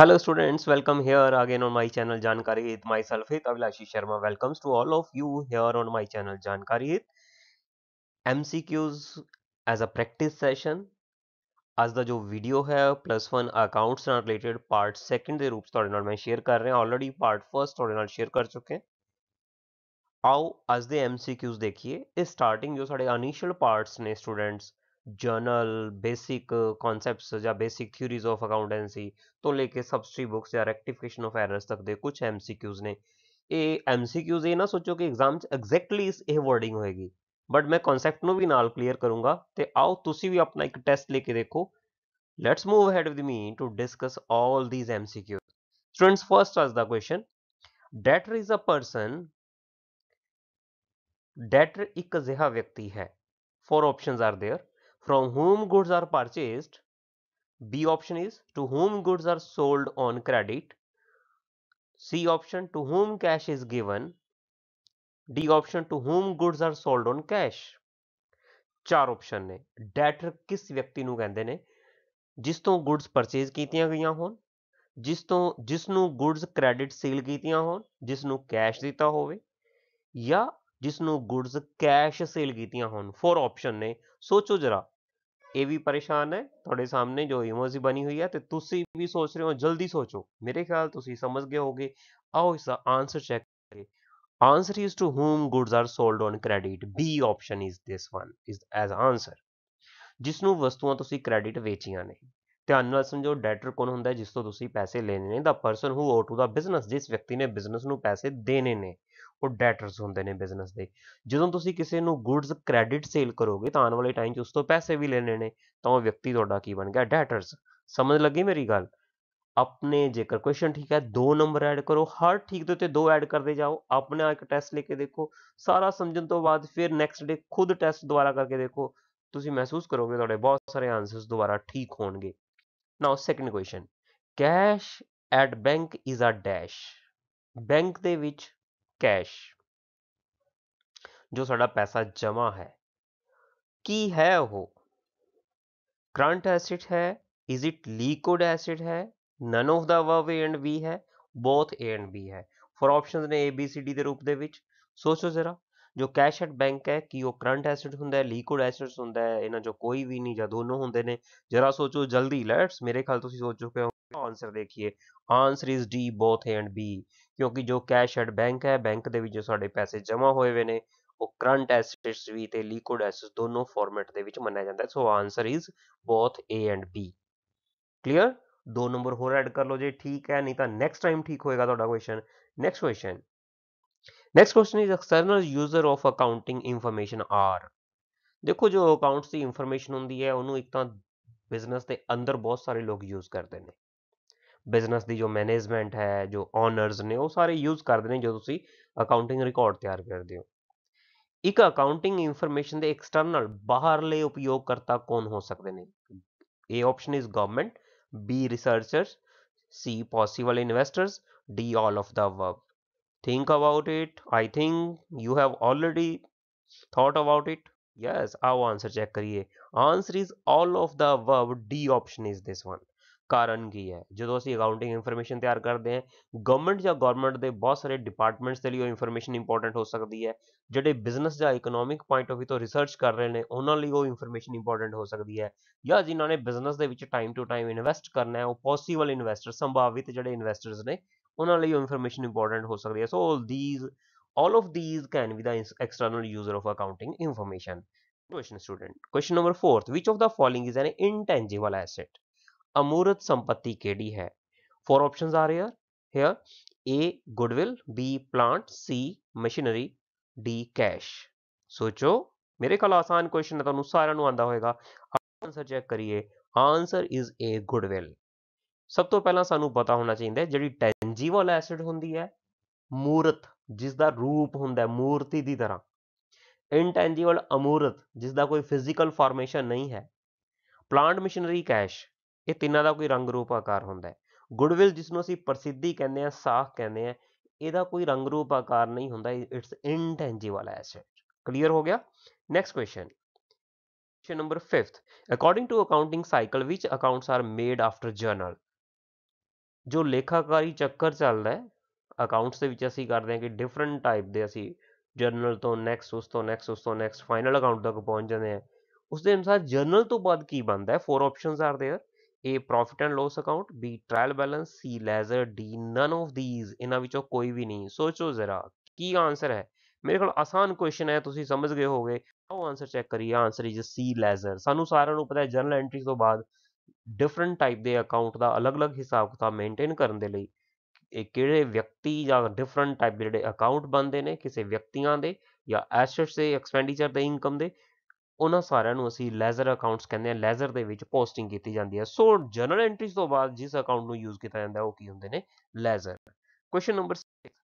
Hello students welcome here again on my channel Jankari Hit myself Hit Abhilashi Sharma welcomes to all of you here on my channel Jankari Hit MCQs as a practice session आज का जो video है plus one accounts related part second के रूप से मैं share कर रहा ऑलरेडी पार्ट फर्स्ट शेयर कर चुके हैं आओ अज के एम देखिए स्टार्टिंग जो साढ़े अनिशियल पार्ट्स ने स्टूडेंट्स ਜਰਨਲ ਬੇਸਿਕ ਕਨਸੈਪਟਸ ਜਾਂ ਬੇਸਿਕ थ्योरीज ਆਫ अकाउंटेंसी ਤੋਂ ਲੈ ਕੇ ਸਬਸਟਰੀ ਬੁੱਕਸ ਜਾਂ ਰੈਕਟੀਫਿਕੇਸ਼ਨ ਆਫ ਐਰਰਸ ਤੱਕ ਦੇ ਕੁਝ ਐਮਸੀਕਿਊਜ਼ ਨੇ ਇਹ ਐਮਸੀਕਿਊਜ਼ ਇਹ ਨਾ ਸੋਚੋ ਕਿ ਐਗਜ਼ਾਮ 'ਚ ਐਗਜ਼ੈਕਟਲੀ ਇਸ ਇਹ ਵਰਡਿੰਗ ਹੋਏਗੀ ਬਟ ਮੈਂ ਕਨਸੈਪਟ ਨੂੰ ਵੀ ਨਾਲ ਕਲੀਅਰ ਕਰੂੰਗਾ ਤੇ ਆਓ ਤੁਸੀਂ ਵੀ ਆਪਣਾ ਇੱਕ ਟੈਸਟ ਲੈ ਕੇ ਦੇਖੋ let's move ahead with me to discuss all these MCQs students first as the question debtor is a person debtor ਇੱਕ ਅਜਿਹਾ ਵਿਅਕਤੀ ਹੈ four options are there from whom goods are purchased b option is to whom goods are sold on credit c option to whom cash is given D option to whom goods are sold on cash ਚਾਰ option ਨੇ debtor ਕਿਸ ਵਿਅਕਤੀ ਨੂੰ ਕਹਿੰਦੇ ਨੇ ਜਿਸ ਤੋਂ goods purchase ਕੀਤੀਆਂ ਗਈਆਂ ਹੋਣ ਜਿਸ ਤੋਂ ਜਿਸ ਨੂੰ ਗੁੱਡਸ ਕ੍ਰੈਡਿਟ ਸੇਲ ਕੀਤੀਆਂ ਹੋਣ ਜਿਸ ਨੂੰ ਕੈਸ਼ ਦਿੱਤਾ ਹੋਵੇ ਜਾਂ ਜਿਸ ਨੂੰ ਗੁੱਡਸ ਕੈਸ਼ ਸੇਲ ਕੀਤੀਆਂ ਹੋਣ ਫੋਰ ਆਪਸ਼ਨ ਨੇ ਸੋਚੋ ਜਰਾ ਇਹ ਵੀ ਪਰੇਸ਼ਾਨ ਹੈ ਤੁਹਾਡੇ ਸਾਹਮਣੇ ਜੋ ਇਮੋਜੀ ਬਣੀ ਹੋਈ ਹੈ ਤੇ ਤੁਸੀਂ ਵੀ ਸੋਚ ਰਹੇ ਹੋ ਜਲਦੀ ਸੋਚੋ ਮੇਰੇ ਖਿਆਲ ਤੁਸੀਂ ਸਮਝ ਗਏ ਹੋਗੇ ਆਓ ਇਸ ਦਾ ਆਨਸਰ ਚੈੱਕ ਕਰੀਏ answer is to whom goods are sold on credit B option is this one is as answer ਜਿਸ ਨੂੰ ਵਸਤੂਆਂ ਤੁਸੀਂ ਕ੍ਰੈਡਿਟ ਵੇਚੀਆਂ ਨੇ ਧਿਆਨ ਨਾਲ ਸਮਝੋ ਡੈਟਰ ਕੌਣ ਹੁੰਦਾ ਜਿਸ ਤੋਂ ਤੁਸੀਂ ਪੈਸੇ ਲੈਣੇ ਨੇ the person who owe to the business ਜਿਸ ਵਿਅਕਤੀ ਨੇ ਬਿਜ਼ਨਸ ਨੂੰ ਪੈਸੇ ਦੇਣੇ ਨੇ ਉਹ ਡੈਟਰਸ ਹੁੰਦੇ ਨੇ ਬਿਜ਼ਨਸ ਦੇ ਜਦੋਂ ਤੁਸੀਂ ਕਿਸੇ ਨੂੰ ਗੁੱਡਸ ਕ੍ਰੈਡਿਟ ਸੇਲ ਕਰੋਗੇ ਤਾਂ ਆਉਣ ਵਾਲੇ ਟਾਈਮ 'ਚ ਉਸ ਤੋਂ ਪੈਸੇ ਵੀ ਲੈਣੇ ਨੇ ਤਾਂ ਉਹ ਵਿਅਕਤੀ ਤੁਹਾਡਾ ਕੀ ਬਣ ਗਿਆ ਡੈਟਰਸ ਸਮਝ ਲੱਗੀ ਮੇਰੀ ਗੱਲ ਆਪਣੇ ਜੇਕਰ ਕੁਐਸਚਨ ਠੀਕ ਹੈ ਦੋ ਨੰਬਰ ਐਡ ਕਰੋ ਹਰ ਠੀਕ ਦੇ ਉੱਤੇ ਦੋ ਐਡ ਕਰਦੇ ਜਾਓ ਆਪਣੇ ਆਪ ਇੱਕ ਟੈਸਟ ਲੈ ਕੇ ਦੇਖੋ ਸਾਰਾ ਸਮਝਣ ਤੋਂ ਬਾਅਦ ਫਿਰ ਨੈਕਸਟ ਡੇ ਖੁਦ ਟੈਸਟ ਦੁਬਾਰਾ ਕਰਕੇ ਦੇਖੋ ਤੁਸੀਂ ਮਹਿਸੂਸ ਕਰੋਗੇ ਤੁਹਾਡੇ ਬਹੁਤ ਸਾਰੇ ਆਨਸਰਸ ਦੁਬਾਰਾ ਠੀਕ ਹੋਣਗੇ now second question cash at bank is a dash bank ਦੇ ਵਿੱਚ ਕੈਸ਼ ਜੋ ਸਾਡਾ ਪੈਸਾ ਜਮਾ ਹੈ ਕੀ ਹੈ ਉਹ ਕਰੰਟ ਐਸੈਟ ਹੈ ਇਜ਼ ਇਟ ਲਿਕਵਿਡ ਐਸੈਟ ਹੈ none of the above A and B ਹੈ ਬੋਥ ਏ ਐਂਡ ਬੀ ਹੈ ਫੋਰ ਆਪਸ਼ਨਸ ਨੇ ਏ ਬੀ ਸੀ ਡੀ ਦੇ ਰੂਪ ਦੇ ਵਿੱਚ ਸੋਚੋ ਜ਼ਰਾ ਜੋ ਕੈਸ਼ ਐਟ ਬੈਂਕ ਹੈ ਕੀ ਉਹ ਕਰੰਟ ਐਸੈਟ ਹੁੰਦਾ ਹੈ ਲਿਕਵਿਡ ਐਸਿਡਸ ਹੁੰਦਾ ਹੈ ਇਹਨਾਂ ਜੋ ਕੋਈ ਵੀ ਨਹੀਂ ਜਾਂ ਦੋਨੋਂ ਹੁੰਦੇ ਨੇ ਜਰਾ ਸੋਚੋ ਜਲਦੀ ਲੈਟਸ ਮੇਰੇ ਖਿਆਲ ਤੁਸੀਂ ਸੋਚ ਚੁੱਕੇ ਹੋ ਆਨਸਰ ਦੇਖੀਏ answer is D both A and B ਕਿਉਂਕਿ ਜੋ ਕੈਸ਼ ਐਟ ਬੈਂਕ ਹੈ ਬੈਂਕ ਦੇ ਵਿੱਚ ਜੋ ਸਾਡੇ ਪੈਸੇ ਜਮ੍ਹਾਂ ਹੋਏ ਹੋਏ ਨੇ ਉਹ ਕਰੰਟ ਐਸੈਟਸ ਵੀ ਤੇ ਲਿਕੁਇਡ ਐਸੈਟਸ ਦੋਨੋਂ ਫਾਰਮੈਟ ਦੇ ਵਿੱਚ ਮੰਨਿਆ ਜਾਂਦਾ so answer is both A and B clear ਦੋ ਨੰਬਰ ਹੋਰ ਐਡ ਕਰ ਲਓ ਜੇ ਠੀਕ ਹੈ ਨਹੀਂ ਤਾਂ ਨੈਕਸਟ ਟਾਈਮ ਠੀਕ ਹੋਏਗਾ ਤੁਹਾਡਾ question next question next question is external user of accounting information are ਦੇਖੋ ਜੋ ਅਕਾਊਂਟਸ ਦੀ ਇਨਫੋਰਮੇਸ਼ਨ ਹੁੰਦੀ ਹੈ ਉਹਨੂੰ ਇੱਕ ਤਾਂ ਬਿਜ਼ਨਸ ਦੇ ਅੰਦਰ ਬਹੁਤ ਸਾਰੇ ਲੋਕ ਯੂਜ਼ ਕਰਦੇ ਨੇ बिजनेस की जो मैनेजमेंट है जो ऑनर्स ने वह सारे यूज करते हैं जो तुम अकाउंटिंग रिकॉर्ड तैयार कर हो एक अकाउंटिंग इनफॉर्मेशन के एक्सटरनल बाहरले उपयोगकर्ता कौन हो सकते हैं A option is government B researcher C possible investors D all of the above think about it I think you have already thought about it yes आओ आंसर चेक करिए answer is all of the above D option is this one ਕਾਰਨ ਕੀ ਹੈ ਜਦੋਂ ਅਸੀਂ accounting information ਤਿਆਰ ਕਰਦੇ ਹਾਂ ਗਵਰਨਮੈਂਟ ਜਾਂ ਗਵਰਨਮੈਂਟ ਦੇ ਬਹੁਤ ਸਾਰੇ ਡਿਪਾਰਟਮੈਂਟਸ ਦੇ ਲਈ ਉਹ ਇਨਫੋਰਮੇਸ਼ਨ ਇੰਪੋਰਟੈਂਟ ਹੋ ਸਕਦੀ ਹੈ ਜਿਹੜੇ ਬਿਜ਼ਨਸ ਜਾਂ ਇਕਨੋਮਿਕ ਪੁਆਇੰਟ ਆਫ ਵੀ ਤੋਂ ਰਿਸਰਚ ਕਰ ਰਹੇ ਨੇ ਉਹਨਾਂ ਲਈ ਉਹ ਇਨਫੋਰਮੇਸ਼ਨ ਇੰਪੋਰਟੈਂਟ ਹੋ ਸਕਦੀ ਹੈ ਜਾਂ ਜਿਨ੍ਹਾਂ ਨੇ ਬਿਜ਼ਨਸ ਦੇ ਵਿੱਚ ਟਾਈਮ ਟੂ ਟਾਈਮ ਇਨਵੈਸਟ ਕਰਨਾ ਹੈ ਉਹ ਪੋਸੀਬਲ ਇਨਵੈਸਟਰ ਸੰਭਾਵਿਤ ਜਿਹੜੇ ਇਨਵੈਸਟਰਸ ਨੇ ਉਹਨਾਂ ਲਈ ਉਹ ਇਨਫੋਰਮੇਸ਼ਨ ਇੰਪੋਰਟੈਂਟ ਹੋ ਸਕਦੀ ਹੈ so these all of these can be the external user of accounting information question student question number fourth which of the following is an intangible asset ਅਮੂਰਤ ਸੰਪਤੀ ਕਿਹੜੀ ਹੈ ਫੋਰ ਆਪਸ਼ਨਸ ਆ ਰਹੇ ਆ here a goodwill b plant c machinery d cash ਸੋਚੋ ਮੇਰੇ ਕੋਲ ਆਸਾਨ ਕੁਐਸਚਨ ਹੈ ਤੁਹਾਨੂੰ ਸਾਰਿਆਂ ਨੂੰ ਆਂਦਾ ਹੋਵੇਗਾ ਆਨਸਰ ਚੈੱਕ ਕਰੀਏ ਆਨਸਰ ਇਜ਼ a ਗੁੱਡਵਿਲ ਸਭ ਤੋਂ ਪਹਿਲਾਂ ਸਾਨੂੰ ਪਤਾ ਹੋਣਾ ਚਾਹੀਦਾ ਹੈ ਜਿਹੜੀ ਟੈਂਜੀਬਲ ਐਸੈਟ ਹੁੰਦੀ ਹੈ ਮੂਰਤ ਜਿਸ ਦਾ ਰੂਪ ਹੁੰਦਾ ਹੈ ਮੂਰਤੀ ਦੀ ਤਰ੍ਹਾਂ ਇਨਟੈਂਜੀਬਲ ਅਮੂਰਤ ਜਿਸ ਦਾ ਕੋਈ ਫਿਜ਼ੀਕਲ ਫਾਰਮੇਸ਼ਨ ਨਹੀਂ ਹੈ ਪਲਾਂਟ ਮਸ਼ੀਨਰੀ ਕੈਸ਼ ਇਹ ਤਿੰਨਾਂ ਦਾ ਕੋਈ ਰੰਗ ਰੂਪ ਆਕਾਰ ਹੁੰਦਾ ਹੈ ਗੁੱਡਵਿਲ ਜਿਸ ਨੂੰ ਅਸੀਂ ਪ੍ਰਸਿੱਧੀ ਕਹਿੰਦੇ ਆ ਸਾਖ ਕਹਿੰਦੇ ਆ ਇਹਦਾ ਕੋਈ ਰੰਗ ਰੂਪ ਆਕਾਰ ਨਹੀਂ ਹੁੰਦਾ ਇਟਸ ਇਨਟੈਂਜੀਬਲ ਐਸੈਟ ਕਲੀਅਰ ਹੋ ਗਿਆ next question question number 5th according to accounting cycle ਵਿਚ accounts are made after journal ਜੋ ਲੇਖਾਕਾਰੀ ਚੱਕਰ ਚੱਲਦਾ ਹੈ ਅਕਾਊਂਟਸ ਦੇ ਵਿੱਚ ਅਸੀਂ ਕਰਦੇ ਹਾਂ ਕਿ ਡਿਫਰੈਂਟ ਟਾਈਪ ਦੇ ਅਸੀਂ ਜਰਨਲ ਤੋਂ ਨੈਕਸਟ ਉਸ ਤੋਂ ਨੈਕਸਟ ਉਸ ਤੋਂ ਨੈਕਸਟ ਫਾਈਨਲ ਅਕਾਊਂਟ ਤੱਕ ਪਹੁੰਚ ਜਾਂਦੇ ਆ ਉਸ ਦੇ ਅਨੁਸਾਰ ਜਰਨਲ ਤੋਂ ਬਾਅਦ ਕੀ ਬਣਦਾ ਹੈ four options are there A profit and loss account B trial balance C Ledger D none of these ਇਹਨਾਂ ਵਿੱਚੋਂ ਕੋਈ ਵੀ ਨਹੀਂ ਸੋਚੋ ਜ਼ਰਾ ਕੀ ਆਨਸਰ ਹੈ ਮੇਰੇ ਕੋਲ ਆਸਾਨ ਕੁਐਸਚਨ ਹੈ ਤੁਸੀਂ ਸਮਝ ਗਏ ਹੋਗੇ ਆਓ ਆਨਸਰ ਚੈੱਕ ਕਰੀਏ ਆਨਸਰ ਇਜ਼ ਸੀ ਲੈਜ਼ਰ ਸਾਨੂੰ ਸਾਰਿਆਂ ਨੂੰ ਪਤਾ ਹੈ ਜਨਰਲ ਐਂਟਰੀ ਤੋਂ ਬਾਅਦ ਡਿਫਰੈਂਟ ਟਾਈਪ ਦੇ ਅਕਾਊਂਟ ਦਾ ਅਲੱਗ-ਅਲੱਗ ਹਿਸਾਬ ਕਿਤਾਬ ਮੇਨਟੇਨ ਕਰਨ ਦੇ ਲਈ ਇਹ ਕਿਹੜੇ ਵਿਅਕਤੀ ਜਾਂ ਡਿਫਰੈਂਟ ਟਾਈਪ ਦੇ ਜਿਹੜੇ ਅਕਾਊਂਟ ਬਣਦੇ ਨੇ ਕਿਸੇ ਵਿਅਕਤੀਆਂ ਦੇ ਜਾਂ ਐਸੈਟਸ ਦੇ ਐਕਸਪੈਂਡੀਚਰ ਦੇ ਇਨਕਮ ਦੇ ਉਹਨਾਂ ਸਾਰਿਆਂ ਨੂੰ ਅਸੀਂ ਲੈਜ਼ਰ ਅਕਾਊਂਟਸ ਕਹਿੰਦੇ ਆ ਲੈਜ਼ਰ ਦੇ ਵਿੱਚ ਪੋਸਟਿੰਗ ਕੀਤੀ ਜਾਂਦੀ ਹੈ ਸੋ ਜਨਰਲ ਐਂਟਰੀਜ਼ ਤੋਂ ਬਾਅਦ ਜਿਸ ਅਕਾਊਂਟ ਨੂੰ ਯੂਜ਼ ਕੀਤਾ ਜਾਂਦਾ ਉਹ ਕੀ ਹੁੰਦੇ ਨੇ ledger question number 6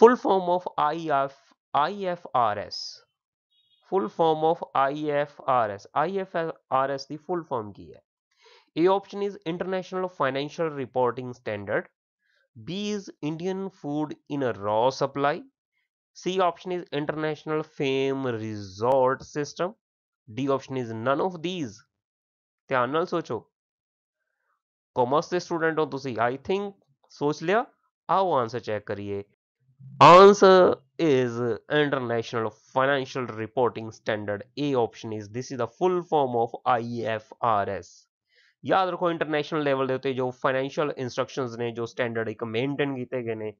full form of IF IFRS full form of IFRS IFRS ਦੀ ਫੁੱਲ ਫਾਰਮ ਕੀ ਹੈ A option is international financial reporting standard B is Indian Food in a Raw Supply. C option is International Fame Resort System. D option is none of these ध्यान सोचो commerce के student हो तुम I think सोच लिया आओ answer check करिए answer is international financial reporting standard A option is this is the full form of I F R S याद रखो इंटरनेशनल लेवल के उ जो फाइनैशियल इंस्ट्रक्शन ने जो स्टैंडर्ड एक मेनटेन किए गए हैं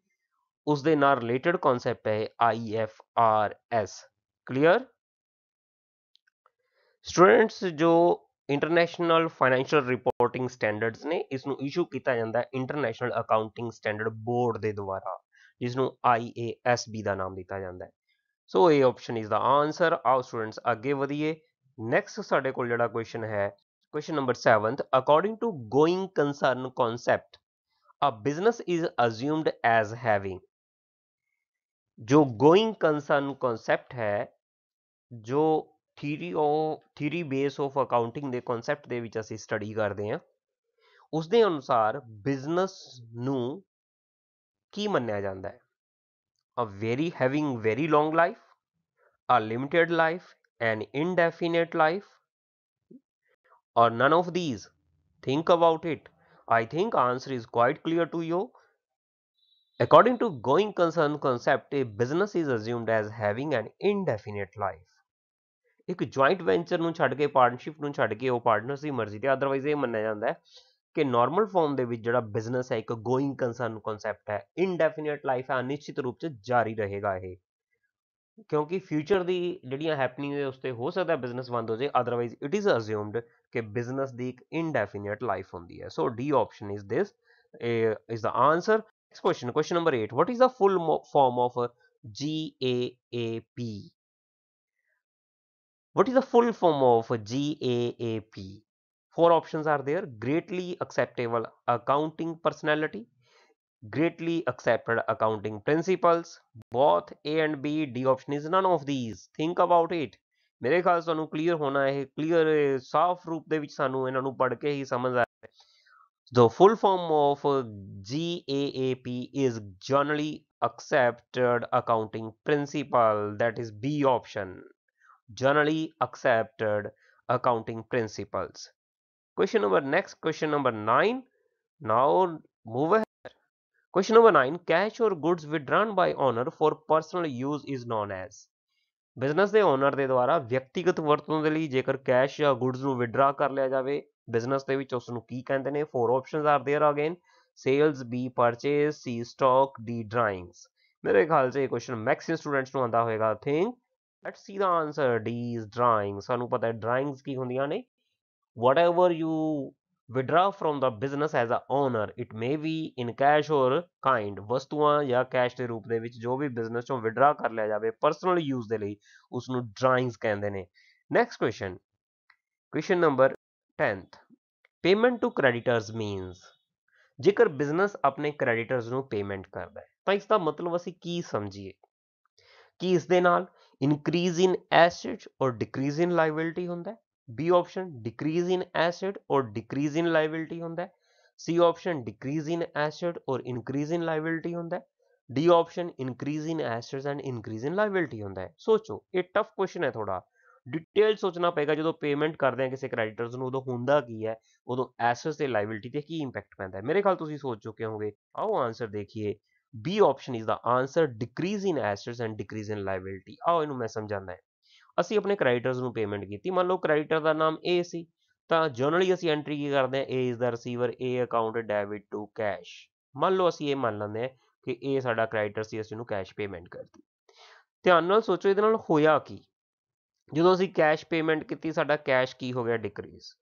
उसके उस रिलेटेड कॉन्सैप्ट है I F R S clear students ਜੋ ਇੰਟਰਨੈਸ਼ਨਲ ਫਾਈਨੈਂਸ਼ੀਅਲ ਰਿਪੋਰਟਿੰਗ ਸਟੈਂਡਰਡਸ ਨੇ ਇਸ ਨੂੰ ਇਸ਼ੂ ਕੀਤਾ ਜਾਂਦਾ ਇੰਟਰਨੈਸ਼ਨਲ ਅਕਾਊਂਟਿੰਗ ਸਟੈਂਡਰਡ ਬੋਰਡ ਦੇ ਦੁਆਰਾ ਜਿਸ ਨੂੰ IASB ਦਾ ਨਾਮ ਦਿੱਤਾ ਜਾਂਦਾ ਹੈ ਸੋ ਇਹ ਆਪਸ਼ਨ ਇਜ਼ ਦਾ ਆਨਸਰ ਆਓ ਸਟੂਡੈਂਟਸ ਅੱਗੇ ਵਧੀਏ ਨੈਕਸਟ ਸਾਡੇ ਕੋਲ ਜਿਹੜਾ ਕੁਐਸਚਨ ਹੈ question number 7th according to going concern concept a business is assumed as having ਜੋ ਗੋਇੰਗ ਕੰਸਰਨ ਕਨਸੈਪਟ ਹੈ ਜੋ ਥਿਰੀ ਉਹ ਥਿਰੀ ਬੇਸ ਆਫ ਅਕਾਊਂਟਿੰਗ ਦੇ ਕਨਸੈਪਟ ਦੇ ਵਿੱਚ ਅਸੀਂ ਸਟੱਡੀ ਕਰਦੇ ਹਾਂ ਉਸ ਦੇ ਅਨੁਸਾਰ ਬਿਜ਼ਨਸ ਨੂੰ ਕੀ ਮੰਨਿਆ ਜਾਂਦਾ ਹੈ a very having very long life a limited life and indefinite life or none of these think about it I think answer is quite clear to you according to going concern concept a business is assumed as having an indefinite life. ਇੱਕ joint venture ਨੂੰ ਛੱਡ ਕੇ partnership ਨੂੰ ਛੱਡ ਕੇ ਉਹ partners ਦੀ ਮਰਜ਼ੀ ਤੇ otherwise ਇਹ ਮੰਨਿਆ ਜਾਂਦਾ ਹੈ ਕਿ ਨਾਰਮਲ ਫਾਰਮ ਦੇ ਵਿੱਚ ਜਿਹੜਾ ਬਿਜ਼ਨਸ ਹੈ ਇੱਕ ਗੋਇੰਗ ਕੰਸਰਨ ਕਨਸੈਪਟ ਹੈ ਇਨਡੈਫੀਨਿਟ ਲਾਈਫ ਹੈ ਨਿਸ਼ਚਿਤ ਰੂਪ 'ਚ ਜਾਰੀ ਰਹੇਗਾ ਇਹ ਕਿਉਂਕਿ ਫਿਊਚਰ ਦੀ ਜਿਹੜੀਆਂ ਹੈਪਨਿੰਗ ਹੈ ਉਸ ਤੇ ਹੋ ਸਕਦਾ ਹੈ ਬਿਜ਼ਨਸ ਬੰਦ ਹੋ ਜਾਏ ਆਦਰਵਾਇਜ਼ ਇਟ ਇਜ਼ ਅਸਿਊਮਡ ਕਿ ਬਿਜ਼ਨਸ ਦੀ ਇੱਕ ਇਨਡੈਫੀਨਿਟ ਲਾਈਫ ਹੁੰਦੀ ਹੈ so D option is this is the answer next question question number 8 what is the full form of G A A P What is the full form of GAAP? Four options are there. Greatly acceptable accounting personality, greatly accepted accounting principles, both A and B, D option is none of these. Think about it. ਮੇਰੇ ਖਿਆਲ ਸਾਨੂੰ clear ਹੋਣਾ ਇਹ clear ਸਾਫ਼ ਰੂਪ ਦੇ ਵਿੱਚ ਸਾਨੂੰ ਇਹਨਾਂ ਨੂੰ ਪੜ੍ਹ ਕੇ ਹੀ ਸਮਝ ਆ ਰਿਹਾ The full form of GAAP is generally accepted accounting principle that is B option. generally accepted accounting principles question number next question number 9 now move ahead question number 9 cash or goods withdrawn by owner for personal use is known as business de owner de dwara vyaktigat varton de layi ਜੇਕਰ cash ya goods nu withdraw kar liya jave business de vich ਉਸ ਨੂੰ ਕੀ ਕਹਿੰਦੇ ਨੇ four options are there again sales b purchase c stock d drawings mere khayal se ye question maximum students nu ਆਂਦਾ ਹੋਵੇਗਾ think let's see the answer D is drawing ਸਾਨੂੰ ਪਤਾ ਹੈ drawings ਕੀ ਹੁੰਦੀਆਂ ਨੇ whatever you withdraw from the business as a owner it may be in cash or kind ਵਸਤੂਆਂ ਜਾਂ ਕੈਸ਼ ਦੇ ਰੂਪ ਦੇ ਵਿੱਚ ਜੋ ਵੀ ਬਿਜ਼ਨਸ ਤੋਂ ਵਿਡਰਾ ਕਰ ਲਿਆ ਜਾਵੇ ਪਰਸਨਲ ਯੂਜ਼ ਦੇ ਲਈ ਉਸ ਨੂੰ ਡਰਾਇੰਗਸ ਕਹਿੰਦੇ ਨੇ next question question number 10th payment to creditors means ਜੇਕਰ ਬਿਜ਼ਨਸ ਆਪਣੇ ਕ੍ਰੈਡੀਟਰਸ ਨੂੰ ਪੇਮੈਂਟ ਕਰਦਾ ਹੈ ਤਾਂ ਇਸ ਦਾ ਮਤਲਬ ਅਸੀਂ ਕੀ ਸਮਝੀਏ ਕਿ ਇਸ ਦੇ ਨਾਲ increase in assets or decrease in liability ਹੁੰਦਾ ਹੈ B option decrease in asset or decrease in liability ਹੁੰਦਾ ਹੈ C option decrease in asset or increase in liability ਹੁੰਦਾ ਹੈ D option increase in assets and increase in liability ਹੁੰਦਾ ਸੋਚੋ ਇਹ tough question ਹੈ ਥੋੜਾ ਡਿਟੇਲ ਸੋਚਣਾ ਪਏਗਾ ਜਦੋਂ ਪੇਮੈਂਟ ਕਰਦੇ ਆ ਕਿਸੇ ਕ੍ਰੈਡੀਟਰਸ ਨੂੰ ਉਦੋਂ ਹੁੰਦਾ ਕੀ ਹੈ ਉਦੋਂ ਐਸੈਟਸ ਤੇ ਲਾਇਬਿਲਟੀ ਤੇ ਕੀ ਇੰਪੈਕਟ ਪੈਂਦਾ ਹੈ ਮੇਰੇ ਖਿਆਲ ਤੁਸੀਂ ਸੋਚ ਚੁੱਕੇ ਹੋਵੋਗੇ ਆਓ ਆਨਸਰ ਦੇਖੀਏ B option is the answer decrease in assets and decrease in liability ਆਓ ਇਹਨੂੰ ਮੈਂ ਸਮਝਾਉਂਦਾ ਹਾਂ ਅਸੀਂ ਆਪਣੇ ਕ੍ਰੈਡੀਟਰਸ ਨੂੰ ਪੇਮੈਂਟ ਕੀਤੀ ਮੰਨ ਲਓ ਕ੍ਰੈਡੀਟਰ ਦਾ ਨਾਮ A ਸੀ ਤਾਂ ਜਰਨਲੀ ਅਸੀਂ ਐਂਟਰੀ ਕੀ ਕਰਦੇ ਹਾਂ A is the receiver A account debit to cash ਮੰਨ ਲਓ ਅਸੀਂ ਇਹ ਮੰਨ ਲੈਂਦੇ ਹਾਂ ਕਿ a ਸਾਡਾ ਕ੍ਰੈਡੀਟਰ ਸੀ ਅਸੀਂ ਉਹਨੂੰ ਕੈਸ਼ ਪੇਮੈਂਟ ਕਰਤੀ ਧਿਆਨ ਨਾਲ ਸੋਚੋ ਇਹਦੇ ਨਾਲ ਹੋਇਆ ਕੀ ਜਦੋਂ ਅਸੀਂ ਕੈਸ਼ ਪੇਮੈਂਟ ਕੀਤੀ ਸਾਡਾ ਕੈਸ਼ ਕੀ ਹੋ ਗਿਆ ਡਿਕਰੀਜ਼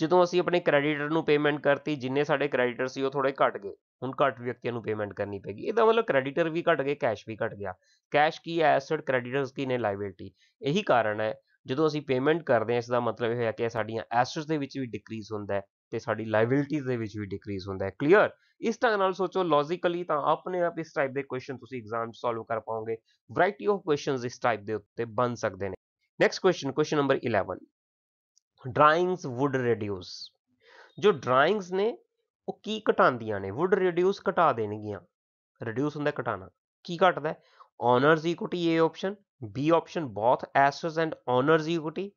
ਜਦੋਂ ਅਸੀਂ ਆਪਣੇ ਕ੍ਰੈਡੀਟਰ ਨੂੰ ਪੇਮੈਂਟ ਕਰਤੀ ਜਿੰਨੇ ਸਾਡੇ ਕ੍ਰੈਡੀਟਰ ਸੀ ਉਹ ਥੋੜੇ ਘਟ ਗਏ ਹੁਣ ਘੱਟ ਵਿਅਕਤੀਆਂ ਨੂੰ ਪੇਮੈਂਟ ਕਰਨੀ ਪੈਗੀ ਇਹਦਾ ਮਤਲਬ ਕ੍ਰੈਡੀਟਰ ਵੀ ਘਟ ਗਏ ਕੈਸ਼ ਵੀ ਘਟ ਗਿਆ ਕੈਸ਼ ਕੀ ਹੈ ਐਸੈਟ ਕ੍ਰੈਡੀਟਰਸ ਕੀ ਨੇ ਲਾਇਬਿਲਟੀ ਇਹੀ ਕਾਰਨ ਹੈ ਜਦੋਂ ਅਸੀਂ ਪੇਮੈਂਟ ਕਰਦੇ ਹਾਂ ਇਸ ਦਾ ਮਤਲਬ ਇਹ ਹੋਇਆ ਕਿ ਸਾਡੀਆਂ ਐਸੈਟਸ ਦੇ ਵਿੱਚ ਵੀ ਡਿਕਰੀਜ਼ ਹੁੰਦਾ ਹੈ ਤੇ ਸਾਡੀ ਲਾਇਬਿਲਟੀਜ਼ ਦੇ ਵਿੱਚ ਵੀ ਡਿਕਰੀਜ਼ ਹੁੰਦਾ ਹੈ ਕਲੀਅਰ ਇਸ ਤਰ੍ਹਾਂ ਨਾਲ ਸੋਚੋ ਲੌਜੀਕਲੀ ਤਾਂ ਆਪਣੇ ਆਪ ਇਸ ਟਾਈਪ ਦੇ ਕੁਐਸਚਨ ਤੁਸੀਂ ਐਗਜ਼ਾਮ ਚ ਸੋਲਵ ਕਰ ਪਾਓਗੇ ਵੈਰਾਈਟੀ ਆਫ ਕੁਐਸਚਨਸ ਇਸ ਟਾਈਪ ਦੇ ਉੱਤੇ ਬਣ ਸਕਦੇ ਨੇ next question question number 11 drawings would reduce ਜੋ ਡਰਾਇੰਗਸ ਨੇ ਉਹ ਕੀ ਘਟਾਉਂਦੀਆਂ ਨੇ ਵੁੱਡ ਰਿਡਿਊਸ ਘਟਾ ਦੇਣਗੀਆਂ ਰਿਡਿਊਸ ਹੁੰਦਾ ਘਟਾਣਾ ਕੀ ਘਟਦਾ ਆਨਰਸ ਇਕੁਇਟੀ ਏ ਆਪਸ਼ਨ ਬੀ ਆਪਸ਼ਨ ਬੋਥ ਐਸਸ and honours equity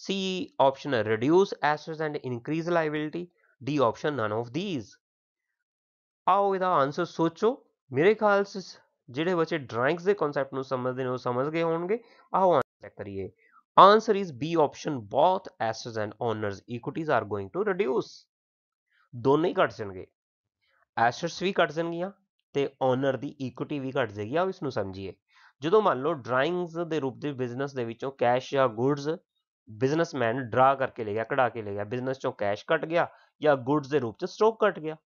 C option reduce ਐਸਸ and increase liability D option nun of these ਆਓ ਇਹਦਾ ਆਨਸਰ ਸੋਚੋ ਮੇਰੇ ਖਿਆਲ ਸ ਜਿਹੜੇ ਬੱਚੇ ਡਰਾਇੰਗਸ ਦੇ ਕਨਸੈਪਟ ਨੂੰ ਸਮਝਦੇ ਨੇ ਉਹ ਸਮਝ ਗਏ ਹੋਣਗੇ ਆਓ ਆਨਸਰ ਚੈੱਕ ਕਰੀਏ answer is B option both ਐਸਸ and owners equities are going to reduce ਦੋਨੇ ਹੀ ਘਟ ਜਾਣਗੇ ਐਸੈਟਸ ਵੀ ਘਟ ਜਾਣਗੀਆਂ ਤੇ ਓਨਰ ਦੀ ਇਕੁਇਟੀ ਵੀ ਘਟ ਜਾਏਗੀ ਆਓ ਇਸ ਨੂੰ ਸਮਝੀਏ ਜਦੋਂ ਮੰਨ ਲਓ ਡਰਾਇੰਗਸ ਦੇ ਰੂਪ ਦੇ ਬਿਜ਼ਨਸ ਦੇ ਵਿੱਚੋਂ ਕੈਸ਼ ਜਾਂ ਗੁੱਡਸ ਬਿਜ਼ਨਸਮੈਨ ਡਰਾ ਕਰਕੇ ਲੈ ਗਿਆ ਕਢਾ ਕੇ ਲੈ ਗਿਆ ਬਿਜ਼ਨਸ ਚੋਂ ਕੈਸ਼ ਘਟ ਗਿਆ ਜਾਂ ਗੁੱਡਸ ਦੇ ਰੂਪ ਚ ਸਟਾਕ ਘਟ ਗਿਆ